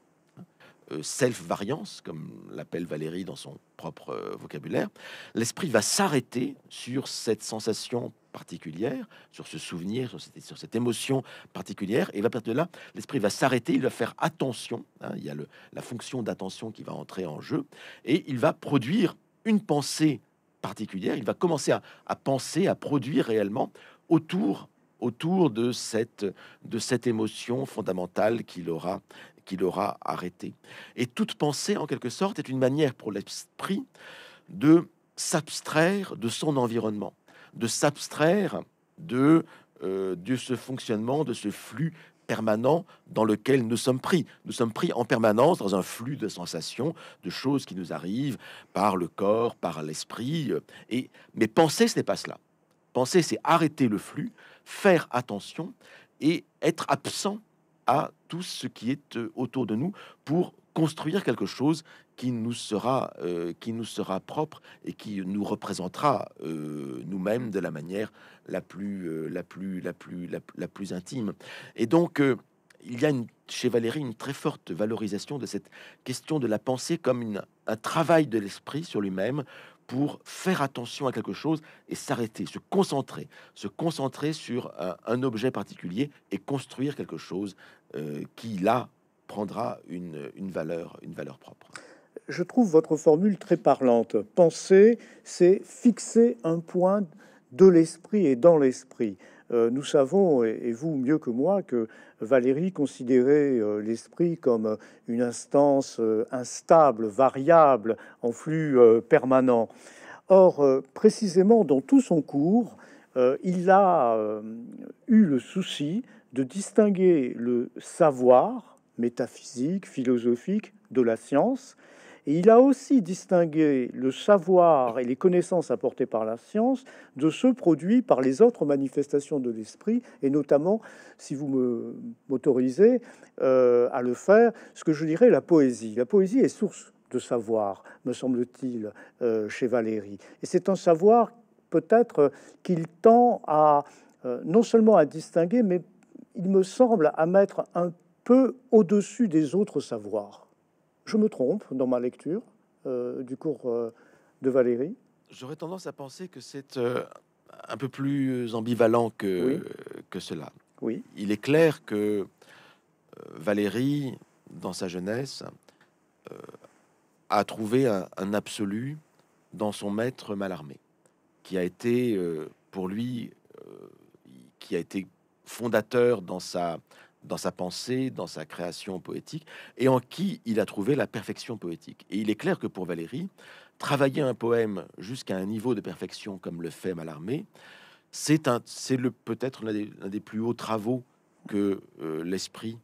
hein, self-variance, comme l'appelle Valérie dans son propre vocabulaire, l'esprit va s'arrêter sur cette sensation particulière, sur ce souvenir, sur cette, émotion particulière. Et va partir de là, l'esprit va s'arrêter, il va faire attention. Hein, il y a la fonction d'attention qui va entrer en jeu. Et il va produire une pensée particulière. Il va commencer à, à penser, à produire réellement autour autour de cette, de cette émotion fondamentale qu'il aura qu'il aura arrêté. Et toute pensée, en quelque sorte, est une manière pour l'esprit de s'abstraire de son environnement de s'abstraire euh, de, ce fonctionnement, de ce flux permanent dans lequel nous sommes pris. Nous sommes pris en permanence dans un flux de sensations, de choses qui nous arrivent par le corps, par l'esprit. Euh, et mais penser, ce n'est pas cela. Penser, c'est arrêter le flux, faire attention et être absent à tout ce qui est euh, autour de nous pour construire quelque chose qui nous sera, euh, qui nous sera propre et qui nous représentera euh, nous-mêmes de la manière la plus, euh, la plus, la plus, la, plus intime. Et donc, il y a une, chez Valérie une très forte valorisation de cette question de la pensée comme un travail de l'esprit sur lui-même pour faire attention à quelque chose et s'arrêter, se concentrer, se concentrer sur un, objet particulier et construire quelque chose qui, là, prendra une, une valeur, une valeur propre je trouve votre formule très parlante. Penser, c'est fixer un point de l'esprit et dans l'esprit. Euh, nous savons, et, vous mieux que moi, que Valérie considérait euh, l'esprit comme euh, une instance instable, variable, en flux permanent. Or, précisément dans tout son cours, il a eu le souci de distinguer le savoir métaphysique, philosophique, de la science, et il a aussi distingué le savoir et les connaissances apportées par la science de ceux produits par les autres manifestations de l'esprit, et notamment, si vous m'autorisez euh, à le faire, ce que je dirais la poésie. La poésie est source de savoir, me semble-t-il, euh, chez Valérie. Et c'est un savoir peut-être qu'il tend à euh, non seulement à distinguer, mais il me semble à mettre un peu au-dessus des autres savoirs. Je me trompe dans ma lecture euh, du cours euh, de Valérie. J'aurais tendance à penser que c'est euh, un peu plus ambivalent que, que cela. Oui. Il est clair que Valérie, dans sa jeunesse, a trouvé un, absolu dans son maître Malarmé, qui a été pour lui, qui a été fondateur dans sa dans sa pensée, dans sa création poétique, et en qui il a trouvé la perfection poétique. Et il est clair que pour valérie travailler un poème jusqu'à un niveau de perfection comme le fait Mallarmé, c'est un, c'est le peut-être l'un des, plus hauts travaux que euh, l'esprit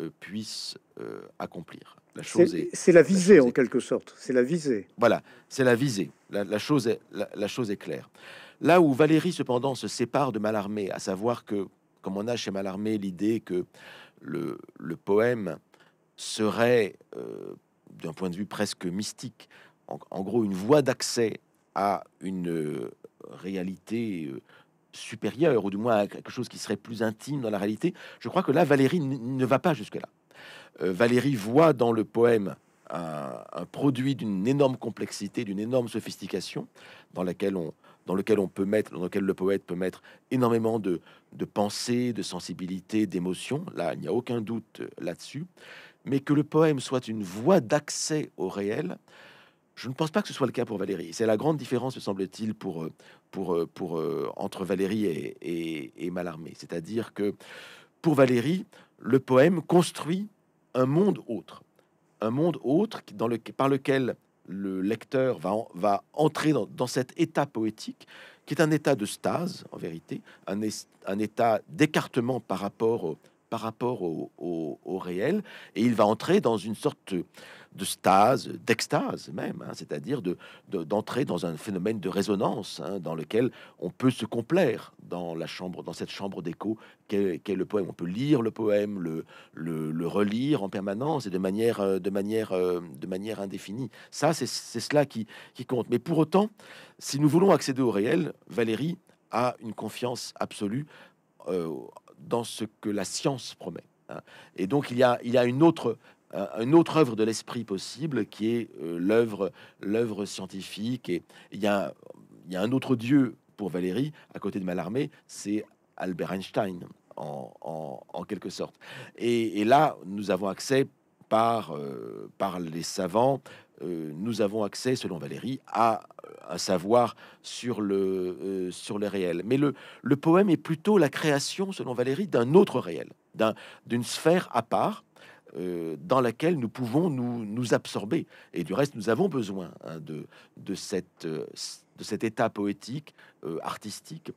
euh, puisse euh, accomplir. La chose est, c'est la visée en quelque sorte. C'est la visée. Voilà, c'est la visée. La, chose est, la, chose est claire. Là où Valérie cependant se sépare de Mallarmé, à savoir que comme on a chez Mallarmé l'idée que le, poème serait, euh, d'un point de vue presque mystique, en, gros une voie d'accès à une euh, réalité euh, supérieure, ou du moins à quelque chose qui serait plus intime dans la réalité, je crois que là, Valérie ne va pas jusque-là. Valérie voit dans le poème un produit d'une énorme complexité, d'une énorme sophistication, dans laquelle on, dans lequel on peut mettre, dans lequel le poète peut mettre énormément de, pensées, de sensibilité, d'émotions. Là, il n'y a aucun doute euh, là-dessus. Mais que le poème soit une voie d'accès au réel, je ne pense pas que ce soit le cas pour Valérie. C'est la grande différence, me semble-t-il, pour, euh, pour, euh, pour, entre Valérie et, et, C'est-à-dire que pour Valérie, le poème construit un monde autre, un monde autre dans le, par lequel le lecteur va, entrer dans, cet état poétique qui est un état de stase, en vérité, un, un état d'écartement par rapport au, par rapport au, réel, et il va entrer dans une sorte de stase, d'extase même, hein, c'est-à-dire d'entrer dans un phénomène de résonance hein, dans lequel on peut se complaire dans la chambre, dans cette chambre d'écho qu'est le poème. On peut lire le poème, le, relire en permanence et de manière, euh, de manière, euh, de manière indéfinie. Ça, c'est cela qui, compte. Mais pour autant, si nous voulons accéder au réel, Valérie a une confiance absolue euh, dans ce que la science promet. Hein. Et donc, il y a, il y a une autre une autre œuvre de l'esprit possible qui est euh, l'œuvre l'œuvre scientifique et il y a il y a un autre dieu pour Valérie à côté de Mallarmé c'est Albert Einstein en, en, quelque sorte et, là nous avons accès par euh, par les savants euh, nous avons accès, selon Valérie, à un euh, savoir euh, sur le, réel. Mais le, poème est plutôt la création, selon Valérie, d'un autre réel, d'une sphère à part. dans laquelle nous pouvons nous, absorber. Et du reste, nous avons besoin hein, de, de cet état poétique, artistique,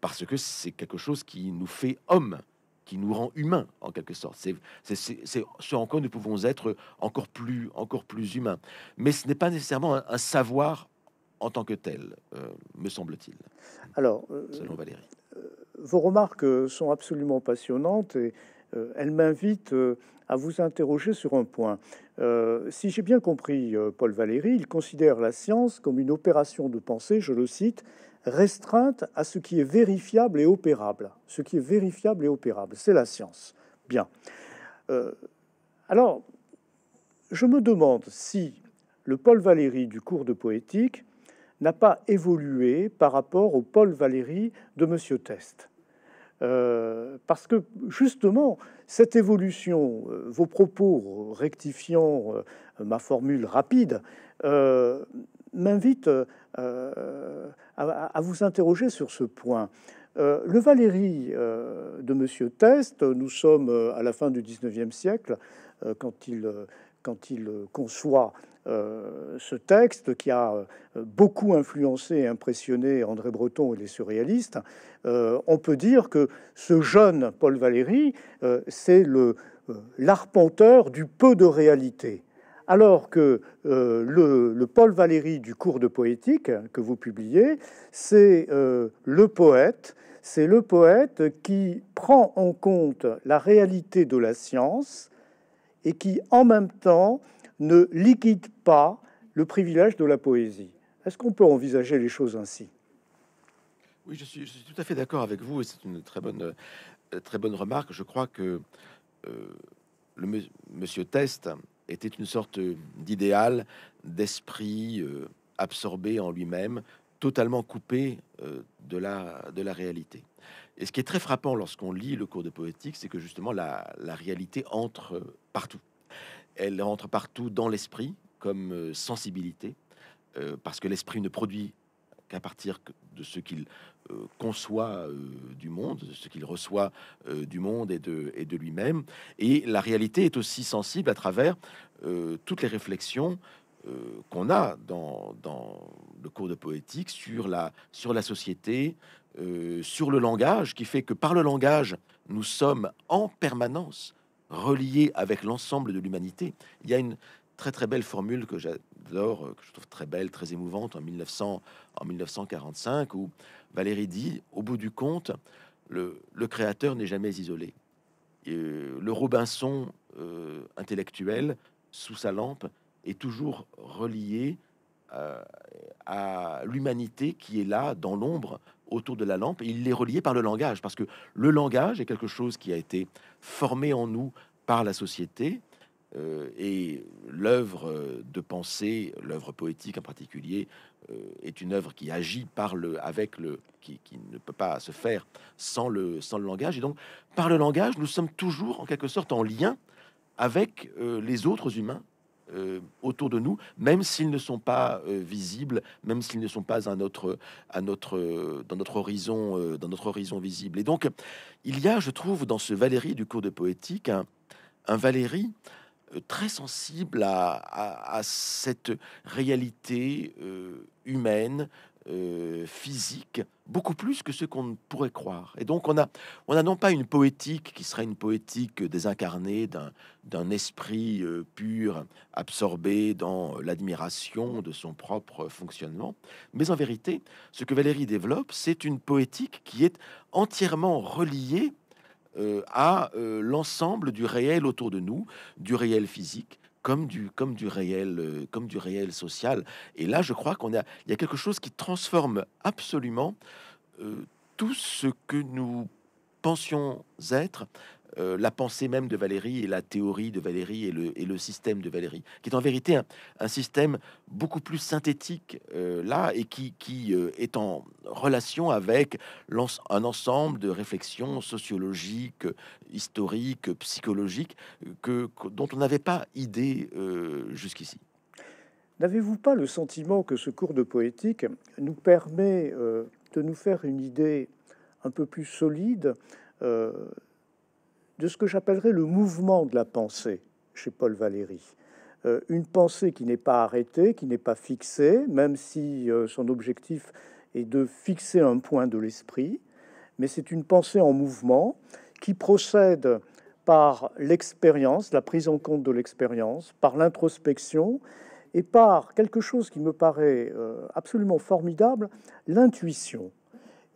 parce que c'est quelque chose qui nous fait homme qui nous rend humains en quelque sorte. C'est ce en quoi nous pouvons être encore plus, encore plus humains. Mais ce n'est pas nécessairement un, savoir en tant que tel, euh, me semble-t-il. Alors, euh, selon Valérie, euh, vos remarques sont absolument passionnantes et elles m'invitent à vous interroger sur un point. si j'ai bien compris Paul Valéry, il considère la science comme une opération de pensée, je le cite, restreinte à ce qui est vérifiable et opérable. Ce qui est vérifiable et opérable, c'est la science. Bien. Euh, alors, je me demande si le Paul Valéry du cours de poétique n'a pas évolué par rapport au Paul Valéry de Monsieur Test. Euh, parce que justement, cette évolution, euh, vos propos rectifiant ma formule rapide, m'invite euh, à, vous interroger sur ce point. Euh, le Valéry euh, de Monsieur Test, nous sommes à la fin du 19e siècle, quand il, quand il conçoit ce texte qui a beaucoup influencé et impressionné André Breton et les surréalistes, on peut dire que ce jeune Paul Valéry, c'est le l'arpenteur du peu de réalité alors que euh, le, Paul Valéry du cours de poétique que vous publiez, c'est euh, le poète, c'est le poète qui prend en compte la réalité de la science et qui en même temps ne liquide pas le privilège de la poésie. Est-ce qu'on peut envisager les choses ainsi Oui, je suis, tout à fait d'accord avec vous et c'est une très bonne, euh, très bonne remarque. Je crois que le monsieur Test était une sorte euh, d'idéal, d'esprit euh, absorbé en lui-même, totalement coupé euh, de, la, de la réalité. Et ce qui est très frappant lorsqu'on lit le cours de poétique, c'est que justement la, la, réalité entre partout. Elle entre partout dans l'esprit comme sensibilité, parce que l'esprit ne produit qu'à partir de ce qu'il conçoit euh, euh, du monde, ce qu'il reçoit euh, du monde et de, et de lui-même. Et la réalité est aussi sensible à travers toutes les réflexions qu'on a dans, le cours de poétique sur la, sur la société, sur le langage, qui fait que par le langage, nous sommes en permanence reliés avec l'ensemble de l'humanité. Il y a une très très belle formule que j'adore, que je trouve très belle, très émouvante en, 1900, en 1945, où Valérie dit, au bout du compte, le, créateur n'est jamais isolé. Euh, le Robinson euh, intellectuel, sous sa lampe, est toujours relié euh, à l'humanité qui est là, dans l'ombre, autour de la lampe. il est relié par le langage, parce que le langage est quelque chose qui a été formé en nous par la société. et l'œuvre de pensée, l'œuvre poétique en particulier, euh, est une œuvre qui agit par le, avec le, qui, ne peut pas se faire sans le, sans le langage. Et donc, par le langage, nous sommes toujours en quelque sorte en lien avec euh, les autres humains euh, autour de nous, même s'ils ne sont pas visibles, même s'ils ne sont pas à notre, à notre, dans notre horizon, dans notre horizon visible. Et donc, il y a, je trouve, dans ce Valérie du cours de poétique, un, un Valérie euh, très sensible à, cette réalité euh, humaine, euh, physique, beaucoup plus que ce qu'on pourrait croire. Et donc on a, on a non pas une poétique qui serait une poétique désincarnée d'un, esprit pur, absorbé dans l'admiration de son propre fonctionnement, mais en vérité, ce que Valérie développe, c'est une poétique qui est entièrement reliée euh, à euh, l'ensemble du réel autour de nous, du réel physique, comme du, comme du réel, euh, comme du réel social. Et là, je crois qu'on a, il y a quelque chose qui transforme absolument tout ce que nous pensions être euh, la pensée même de Valérie et la théorie de Valérie et le, système de Valérie, qui est en vérité un, système beaucoup plus synthétique euh, là et qui, euh, est en relation avec un ensemble de réflexions sociologiques, historiques, psychologiques, dont on n'avait pas idée jusqu'ici. N'avez-vous pas le sentiment que ce cours de poétique nous permet de nous faire une idée un peu plus solide de ce que j'appellerais le mouvement de la pensée chez Paul Valéry. Euh, une pensée qui n'est pas arrêtée, qui n'est pas fixée, même si euh, son objectif est de fixer un point de l'esprit, mais c'est une pensée en mouvement qui procède par l'expérience, la prise en compte de l'expérience, par l'introspection et par quelque chose qui me paraît euh, absolument formidable, l'intuition.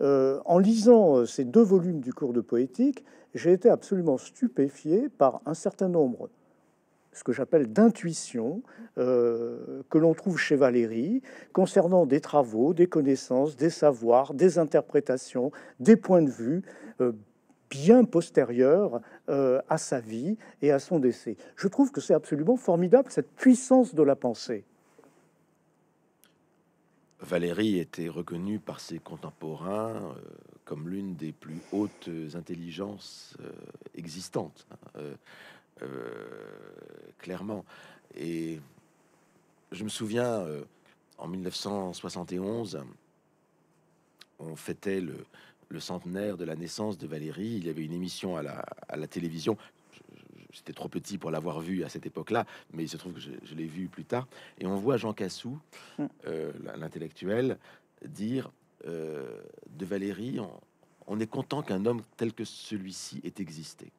en lisant ces deux volumes du cours de poétique, j'ai été absolument stupéfié par un certain nombre ce que j'appelle d'intuitions, euh, que l'on trouve chez Valérie concernant des travaux, des connaissances, des savoirs, des interprétations, des points de vue euh, bien postérieurs euh, à sa vie et à son décès. Je trouve que c'est absolument formidable cette puissance de la pensée. Valérie était reconnue par ses contemporains euh, comme l'une des plus hautes intelligences euh, existantes, hein, euh, clairement. Et je me souviens, en 1971, on fêtait le, centenaire de la naissance de Valérie. Il y avait une émission à la télévision, j'étais trop petit pour l'avoir vu à cette époque-là, mais il se trouve que je, l'ai vu plus tard. Et on voit Jean Cassou, mm. euh, l'intellectuel, dire euh, de Valérie on, est content qu'un homme tel que celui-ci ait existé.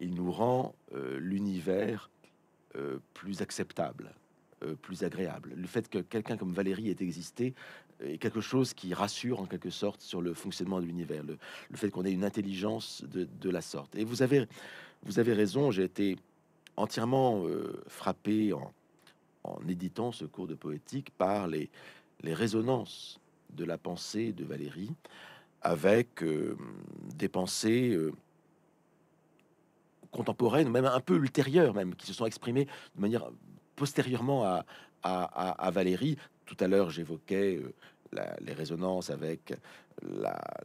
Il nous rend euh, l'univers plus acceptable, plus agréable. Le fait que quelqu'un comme Valérie ait existé, est quelque chose qui rassure en quelque sorte sur le fonctionnement de l'univers, le, fait qu'on ait une intelligence de, de, la sorte. Et vous avez vous avez raison, j'ai été entièrement euh, frappé en, éditant ce cours de poétique par les, résonances de la pensée de Valérie avec euh, des pensées euh, contemporaines, même un peu ultérieures, même qui se sont exprimées de manière postérieurement à, à, Valérie. Tout à l'heure, j'évoquais les résonances avec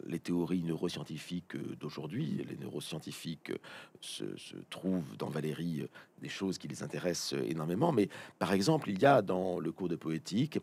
les théories neuroscientifiques euh, d'aujourd'hui. Les neuroscientifiques euh, se, trouvent dans Valérie euh, des choses qui les intéressent énormément. Mais par exemple, il y a dans le cours de poétique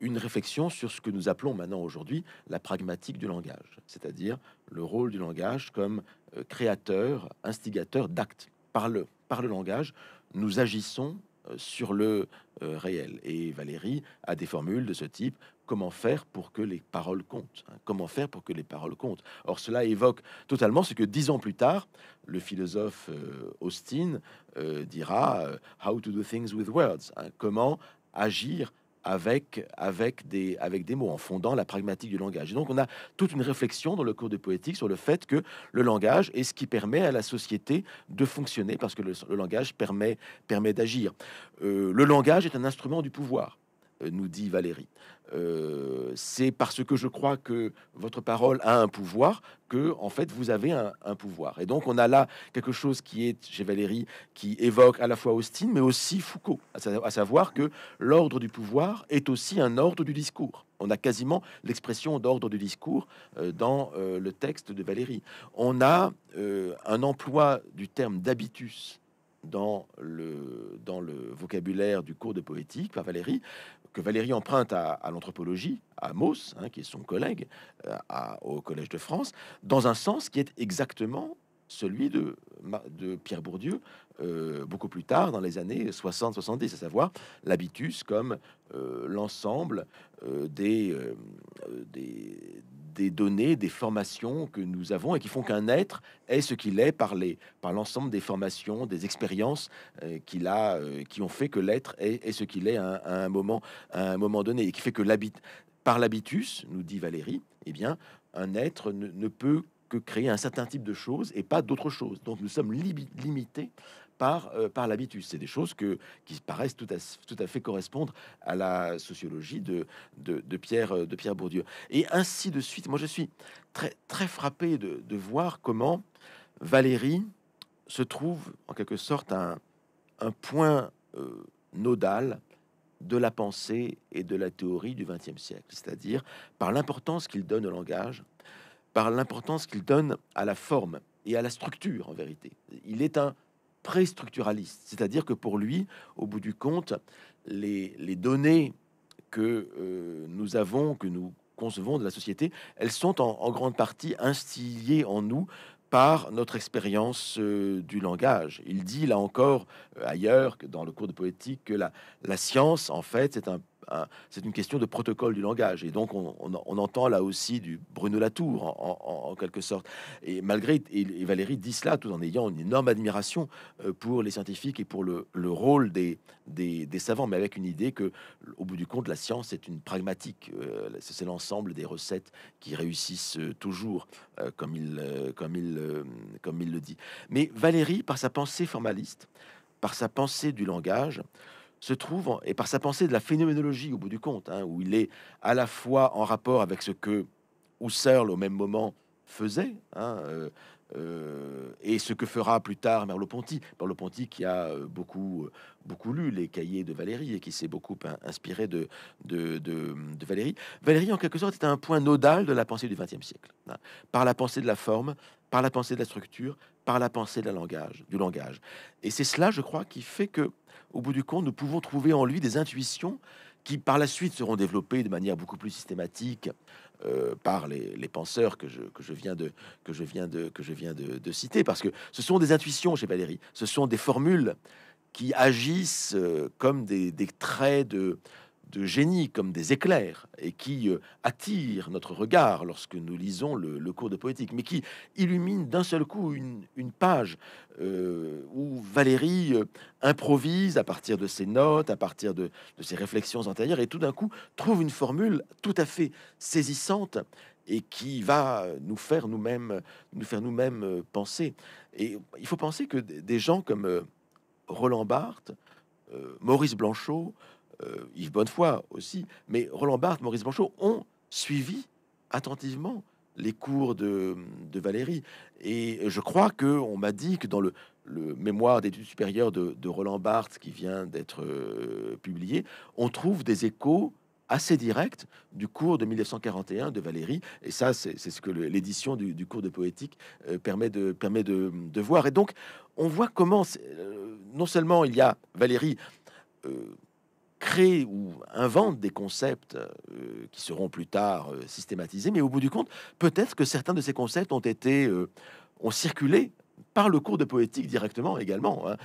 une réflexion sur ce que nous appelons maintenant aujourd'hui la pragmatique du langage, c'est-à-dire le rôle du langage comme créateur, instigateur d'actes. Par le, par le langage, nous agissons sur le réel. Et Valérie a des formules de ce type comment faire pour que les paroles comptent hein. Comment faire pour que les paroles comptent Or, cela évoque totalement ce que dix ans plus tard, le philosophe euh, Austin euh, dira euh, How to do things with words hein. Comment agir avec, avec, des, avec des mots, en fondant la pragmatique du langage. Et donc, on a toute une réflexion dans le cours de poétique sur le fait que le langage est ce qui permet à la société de fonctionner, parce que le, le langage permet, permet d'agir. le langage est un instrument du pouvoir nous dit Valérie. Euh, c'est parce que je crois que votre parole a un pouvoir que, en fait, vous avez un, pouvoir. Et donc, on a là quelque chose qui est, chez Valérie, qui évoque à la fois Austin, mais aussi Foucault, à savoir que l'ordre du pouvoir est aussi un ordre du discours. On a quasiment l'expression d'ordre du discours euh, dans euh, le texte de Valérie. On a un emploi du terme d'habitus dans le, dans le vocabulaire du cours de poétique par Valérie, que Valérie emprunte à, l'anthropologie, à Mauss, hein, qui est son collègue euh, au Collège de France, dans un sens qui est exactement celui de, de Pierre Bourdieu euh, beaucoup plus tard, dans les années 60-70, à savoir l'habitus comme euh, l'ensemble euh, des, des, données, des formations que nous avons et qui font qu'un être est ce qu'il est par, par l'ensemble des formations, des expériences qu'il a, qui ont fait que l'être est, ce qu'il est à, un moment, un moment donné, et qui fait que l'habit, par l'habitus, nous dit Valérie, eh bien, un être ne peut que créer un certain type de choses et pas d'autres choses. Donc nous sommes limités par, euh, par l'habitus. C'est des choses que, qui paraissent tout à, tout à fait correspondre à la sociologie de, de, Pierre, euh, de Pierre Bourdieu. Et ainsi de suite, moi je suis très, très frappé de, voir comment Valérie se trouve en quelque sorte un, un point euh, nodal de la pensée et de la théorie du XXe siècle, c'est-à-dire par l'importance qu'il donne au langage, par l'importance qu'il donne à la forme et à la structure en vérité. Il est un pré structuraliste c'est-à-dire que pour lui, au bout du compte, les, données que euh, nous avons, que nous concevons de la société, elles sont en, grande partie instillées en nous par notre expérience euh, du langage. Il dit là encore euh, ailleurs que dans le cours de poétique que la, la science en fait c'est un c'est une question de protocole du langage. Et donc, on, entend là aussi du Bruno Latour, en, quelque sorte. Et malgré, et, Valérie dit cela tout en ayant une énorme admiration euh, pour les scientifiques et pour le, rôle des, savants, mais avec une idée que, au bout du compte, la science est une pragmatique. Euh, c'est l'ensemble des recettes qui réussissent euh, toujours, comme il, comme il le dit. Mais Valérie, par sa pensée formaliste, par sa pensée du langage, se trouve, et par sa pensée de la phénoménologie au bout du compte, hein, où il est à la fois en rapport avec ce que Husserl au même moment faisait, hein, euh, euh, et ce que fera plus tard Merleau-Ponty. Merleau-Ponty qui a euh, beaucoup, euh, beaucoup lu les cahiers de Valérie et qui s'est beaucoup inspiré de, de, Valérie. Valérie, en quelque sorte, est un point nodal de la pensée du XXe siècle. Hein. Par la pensée de la forme, par la pensée de la structure, par la pensée du langage. Et c'est cela, je crois, qui fait que, au bout du compte, nous pouvons trouver en lui des intuitions qui, par la suite, seront développées de manière beaucoup plus systématique euh, par les, penseurs que je, viens de que je viens de que je viens de, citer, parce que ce sont des intuitions chez Valérie, ce sont des formules qui agissent euh, comme des traits de de génie comme des éclairs et qui euh, attire attirent notre regard lorsque nous lisons le, cours de poétique, mais qui illumine d'un seul coup une, page euh, où Valérie euh, improvise à partir de ses notes, à partir de, ses réflexions antérieures, et tout d'un coup trouve une formule tout à fait saisissante et qui va nous faire nous-mêmes nous faire nous-mêmes penser. Et il faut penser que des gens comme Roland Barthes, Maurice Blanchot, euh, Yves Bonnefoy aussi, mais Roland Barthes, Maurice Blanchot ont suivi attentivement les cours de, de Valérie. Et je crois que on m'a dit que dans le, mémoire d'études supérieures de, Roland Barthes qui vient d'être euh, publié, on trouve des échos assez directs du cours de 1941 de Valérie. Et ça, c'est ce que l'édition du, cours de poétique euh, permet, de, permet de, voir. Et donc, on voit comment, non seulement il y a Valérie, créent ou invente des concepts euh, qui seront plus tard euh, systématisés, mais au bout du compte, peut-être que certains de ces concepts ont été euh, ont circulé par le cours de poétique directement également. Hein,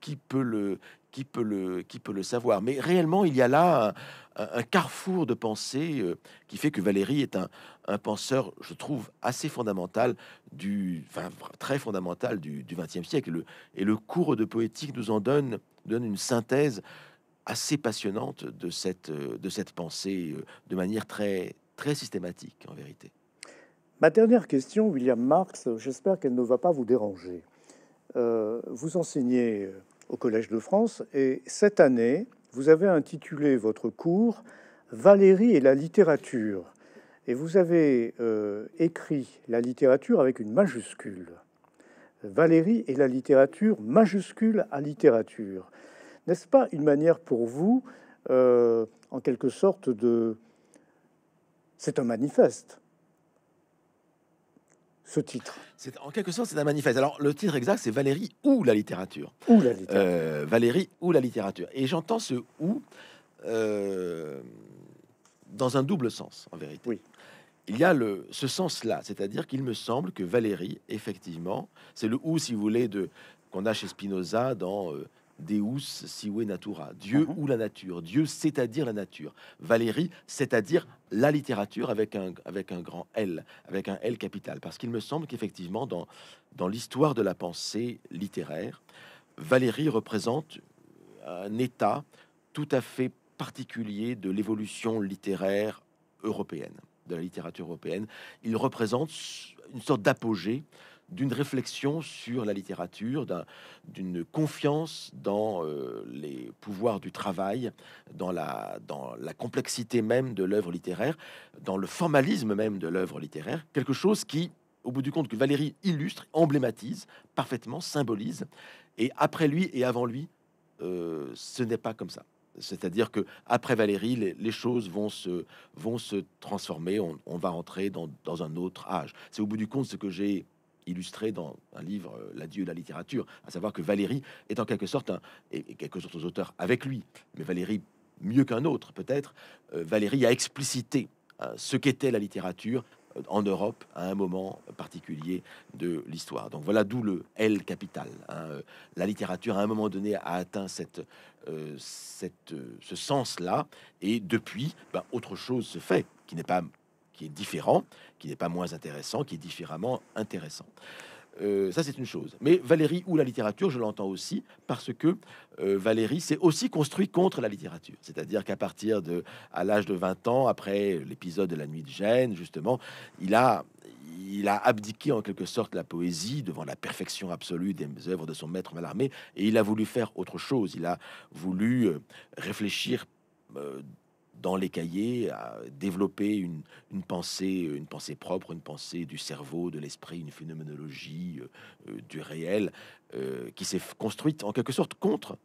qui peut le qui peut le qui peut le savoir Mais réellement, il y a là un, carrefour de pensée qui fait que Valérie est un, un penseur, je trouve, assez fondamental du enfin, très fondamental du XXe siècle. Et le, et le cours de poétique nous en donne donne une synthèse assez passionnante de cette, euh, de cette pensée euh, de manière très, très systématique, en vérité. Ma dernière question, William Marx, j'espère qu'elle ne va pas vous déranger. Euh, vous enseignez au Collège de France et cette année, vous avez intitulé votre cours Valérie et la littérature. Et vous avez écrit la littérature avec une majuscule. Valérie et la littérature, majuscule à littérature. N'est-ce pas une manière pour vous, euh, en quelque sorte, de... C'est un manifeste ce titre c'est, En quelque sorte, c'est un manifeste. Alors, le titre exact, c'est Valérie ou la littérature. Ou la euh, Valérie ou la littérature. Et j'entends ce ou euh, dans un double sens, en vérité. Oui. Il y a le, ce sens-là, c'est-à-dire qu'il me semble que Valérie, effectivement, c'est le ou, si vous voulez, de qu'on a chez Spinoza dans Deus siwe natura, Dieu uh-huh. ou la nature, Dieu c'est-à-dire la nature, Valérie c'est-à-dire la littérature avec un, avec un grand L, avec un L capital, parce qu'il me semble qu'effectivement dans, dans l'histoire de la pensée littéraire, Valérie représente un état tout à fait particulier de l'évolution littéraire européenne, de la littérature européenne. Il représente une sorte d'apogée d'une réflexion sur la littérature, d'une confiance dans euh, les pouvoirs du travail, dans la, dans la complexité même de l'œuvre littéraire, dans le formalisme même de l'œuvre littéraire, quelque chose qui, au bout du compte, que Valérie illustre, emblématise, parfaitement, symbolise, et après lui et avant lui, euh, ce n'est pas comme ça. C'est-à-dire que après Valérie, les, choses vont se, vont se transformer. On, va entrer dans un autre âge. C'est au bout du compte ce que j'ai illustré dans un livre, euh, L'adieu de la littérature, à savoir que valérie est en quelque sorte, un, et quelques autres auteurs avec lui, mais valérie mieux qu'un autre peut-être, euh, valérie a explicité euh, ce qu'était la littérature en Europe à un moment particulier de l'histoire. Donc voilà d'où le L capital. Hein, la littérature à un moment donné a atteint cette, ce sens-là et depuis, ben, autre chose se fait qui n'est pas qui est différent, qui n'est pas moins intéressant, qui est différemment intéressant. Euh, ça, c'est une chose. Mais Valérie ou la littérature, je l'entends aussi parce que euh, Valérie s'est aussi construit contre la littérature. C'est-à-dire qu'à partir de, à l'âge de 20 ans, après l'épisode de la nuit de Gênes, justement, il a, il a abdiqué en quelque sorte la poésie devant la perfection absolue des œuvres de son maître Mallarmé et il a voulu faire autre chose. Il a voulu euh, réfléchir euh, dans les cahiers à développer une, une, pensée, une pensée propre, une pensée du cerveau, de l'esprit, une phénoménologie euh, euh, du réel euh, qui s'est construite en quelque sorte contre.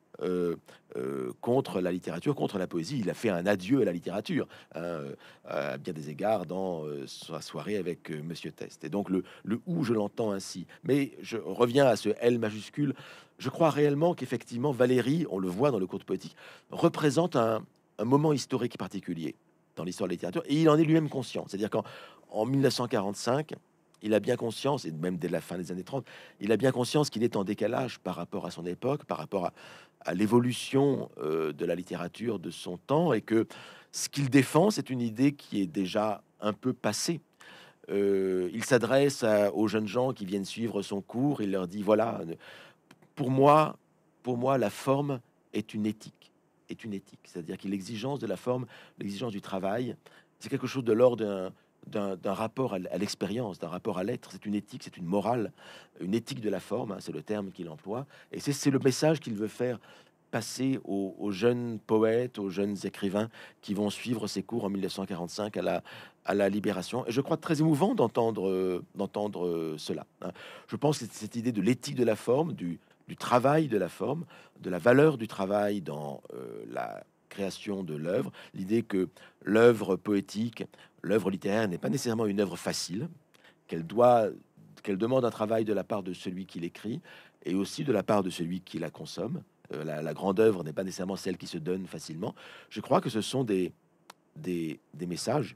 contre la littérature, contre la poésie. Il a fait un adieu à la littérature, hein, à bien des égards, dans sa soirée avec Monsieur Test. Et donc le, le où, je l'entends ainsi. Mais je reviens à ce L majuscule. Je crois réellement qu'effectivement, Valérie, on le voit dans le cours de poétique, représente un, un moment historique particulier dans l'histoire de la littérature, et il en est lui-même conscient. C'est-à-dire qu'en 1945, il a bien conscience, et même dès la fin des années 30, il a bien conscience qu'il est en décalage par rapport à son époque, par rapport à, l'évolution euh, de la littérature de son temps, et que ce qu'il défend, c'est une idée qui est déjà un peu passée. Euh, il s'adresse aux jeunes gens qui viennent suivre son cours, il leur dit, voilà, pour moi, pour moi, la forme est une éthique est une éthique. C'est-à-dire que l'exigence de la forme, l'exigence du travail, c'est quelque chose de l'ordre d'un rapport à l'expérience, d'un rapport à l'être. C'est une éthique, c'est une morale, une éthique de la forme, hein, c'est le terme qu'il emploie. Et c'est le message qu'il veut faire passer aux, jeunes poètes, aux jeunes écrivains qui vont suivre ses cours en 1945 à la, Libération. Et je crois très émouvant d'entendre, euh, d'entendre euh, cela. Hein. Je pense que cette idée de l'éthique de la forme, du, du travail de la forme, de la valeur du travail dans euh, la création de l'œuvre, l'idée que l'œuvre poétique, l'œuvre littéraire n'est pas nécessairement une œuvre facile, qu'elle doit qu'elle demande un travail de la part de celui qui l'écrit et aussi de la part de celui qui la consomme. Euh, la, grande œuvre n'est pas nécessairement celle qui se donne facilement. Je crois que ce sont des, des, des messages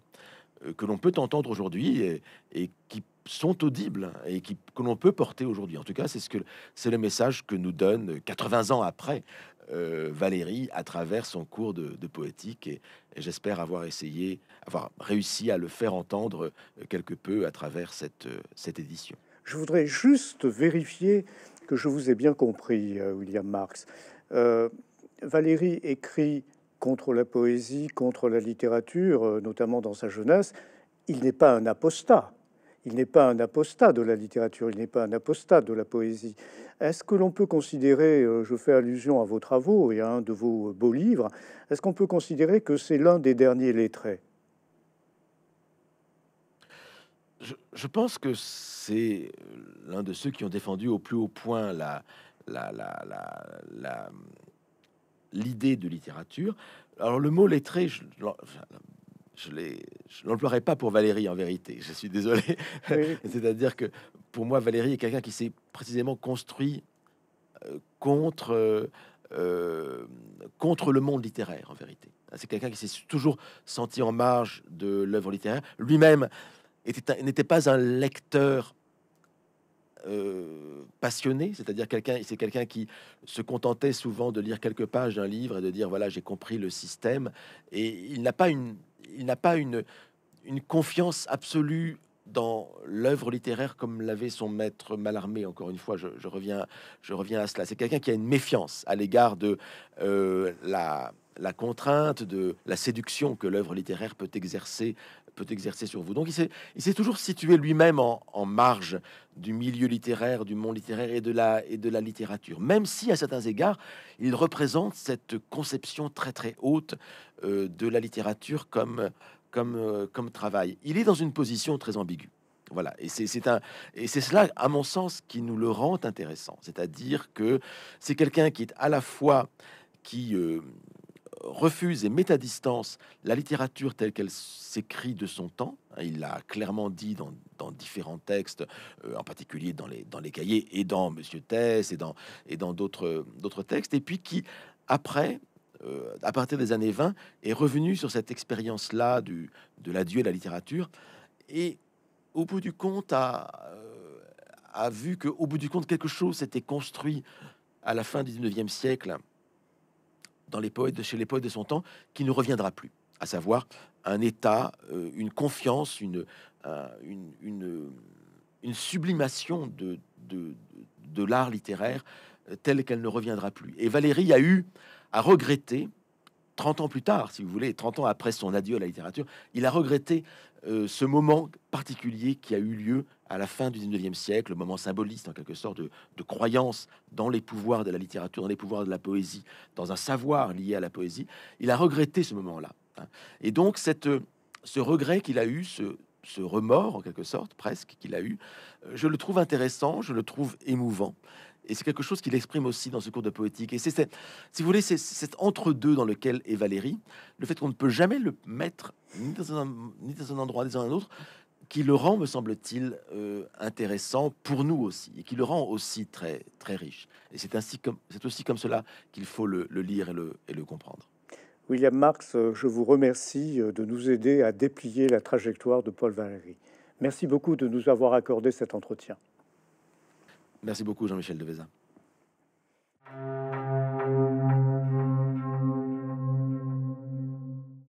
euh, que l'on peut entendre aujourd'hui et, qui sont audibles et qui, que l'on peut porter aujourd'hui. En tout cas, c'est ce que c'est le message que nous donne 80 ans après euh, Valérie à travers son cours de, poétique et, j'espère avoir essayé, avoir réussi à le faire entendre euh, quelque peu à travers cette, euh, cette édition. Je voudrais juste vérifier que je vous ai bien compris, William Marx. Euh, Valérie écrit contre la poésie, contre la littérature, euh, notamment dans sa jeunesse, il n'est pas un apostat. Il n'est pas un apostat de la littérature, il n'est pas un apostat de la poésie. Est-ce que l'on peut considérer, euh, je fais allusion à vos travaux et à un de vos beaux livres, est-ce qu'on peut considérer que c'est l'un des derniers lettrés je, pense que c'est l'un de ceux qui ont défendu au plus haut point la l'idée de littérature. Alors le mot lettré, je, je ne l'emploierai pas pour Valérie en vérité, je suis désolé. C'est-à-dire que pour moi, Valérie est quelqu'un qui s'est précisément construit euh, contre, euh, euh, contre le monde littéraire en vérité. C'est quelqu'un qui s'est toujours senti en marge de l'œuvre littéraire. Lui-même n'était pas un lecteur euh, passionné, c'est-à-dire quelqu'un, c'est quelqu'un qui se contentait souvent de lire quelques pages d'un livre et de dire voilà j'ai compris le système, et il n'a pas une, il n'a pas une, une confiance absolue dans l'œuvre littéraire comme l'avait son maître Malarmé Encore une fois, je, reviens, je reviens à cela. C'est quelqu'un qui a une méfiance à l'égard de euh, la, la contrainte, de la séduction que l'œuvre littéraire peut exercer peut exercer sur vous. Donc il s'est toujours situé lui-même en, marge du milieu littéraire, du monde littéraire et de, la, et de la littérature, même si à certains égards, il représente cette conception très très haute euh, de la littérature comme, comme, euh, comme travail. Il est dans une position très ambiguë. Voilà, et c'est cela, à mon sens, qui nous le rend intéressant. C'est-à-dire que c'est quelqu'un qui est à la fois qui euh, refuse et met à distance la littérature telle qu'elle s'écrit de son temps. Il l'a clairement dit dans, différents textes, euh, en particulier dans les, cahiers et dans Monsieur Tess et dans d'autres textes, et puis qui après euh, à partir des années 20, est revenu sur cette expérience-là du, de l'adieu à la littérature, et au bout du compte a, euh, a vu que, bout du compte, quelque chose s'était construit à la fin du 19e siècle, dans les poètes, chez les poètes de son temps, qui ne reviendra plus, à savoir un état, euh, une confiance, euh, une, une, une, sublimation de, de, l'art littéraire euh, telle qu'elle ne reviendra plus. Et Valérie a eu à regretter, 30 ans plus tard, si vous voulez, 30 ans après son adieu à la littérature, il a regretté ce moment particulier qui a eu lieu à la fin du 19e siècle, le moment symboliste en quelque sorte de, croyance dans les pouvoirs de la littérature, dans les pouvoirs de la poésie, dans un savoir lié à la poésie, il a regretté ce moment-là. Hein. Et donc cette, euh, ce regret qu'il a eu, ce, remords en quelque sorte presque qu'il a eu, euh, je le trouve intéressant, je le trouve émouvant. Et c'est quelque chose qu'il exprime aussi dans ce cours de poétique. Et c'est, si vous voulez, c'est cet entre-deux dans lequel est Valérie. Le fait qu'on ne peut jamais le mettre ni dans un, ni dans un endroit, ni dans un autre, qui le rend, me semble-t-il, euh, intéressant pour nous aussi, et qui le rend aussi très, très riche. Et c'est ainsi comme, c'est aussi comme cela qu'il faut le, lire et le, et le comprendre. William Marx, euh, je vous remercie euh, de nous aider à déplier la trajectoire de Paul Valéry. Merci beaucoup de nous avoir accordé cet entretien. Merci beaucoup, Jean-Michel Devesa.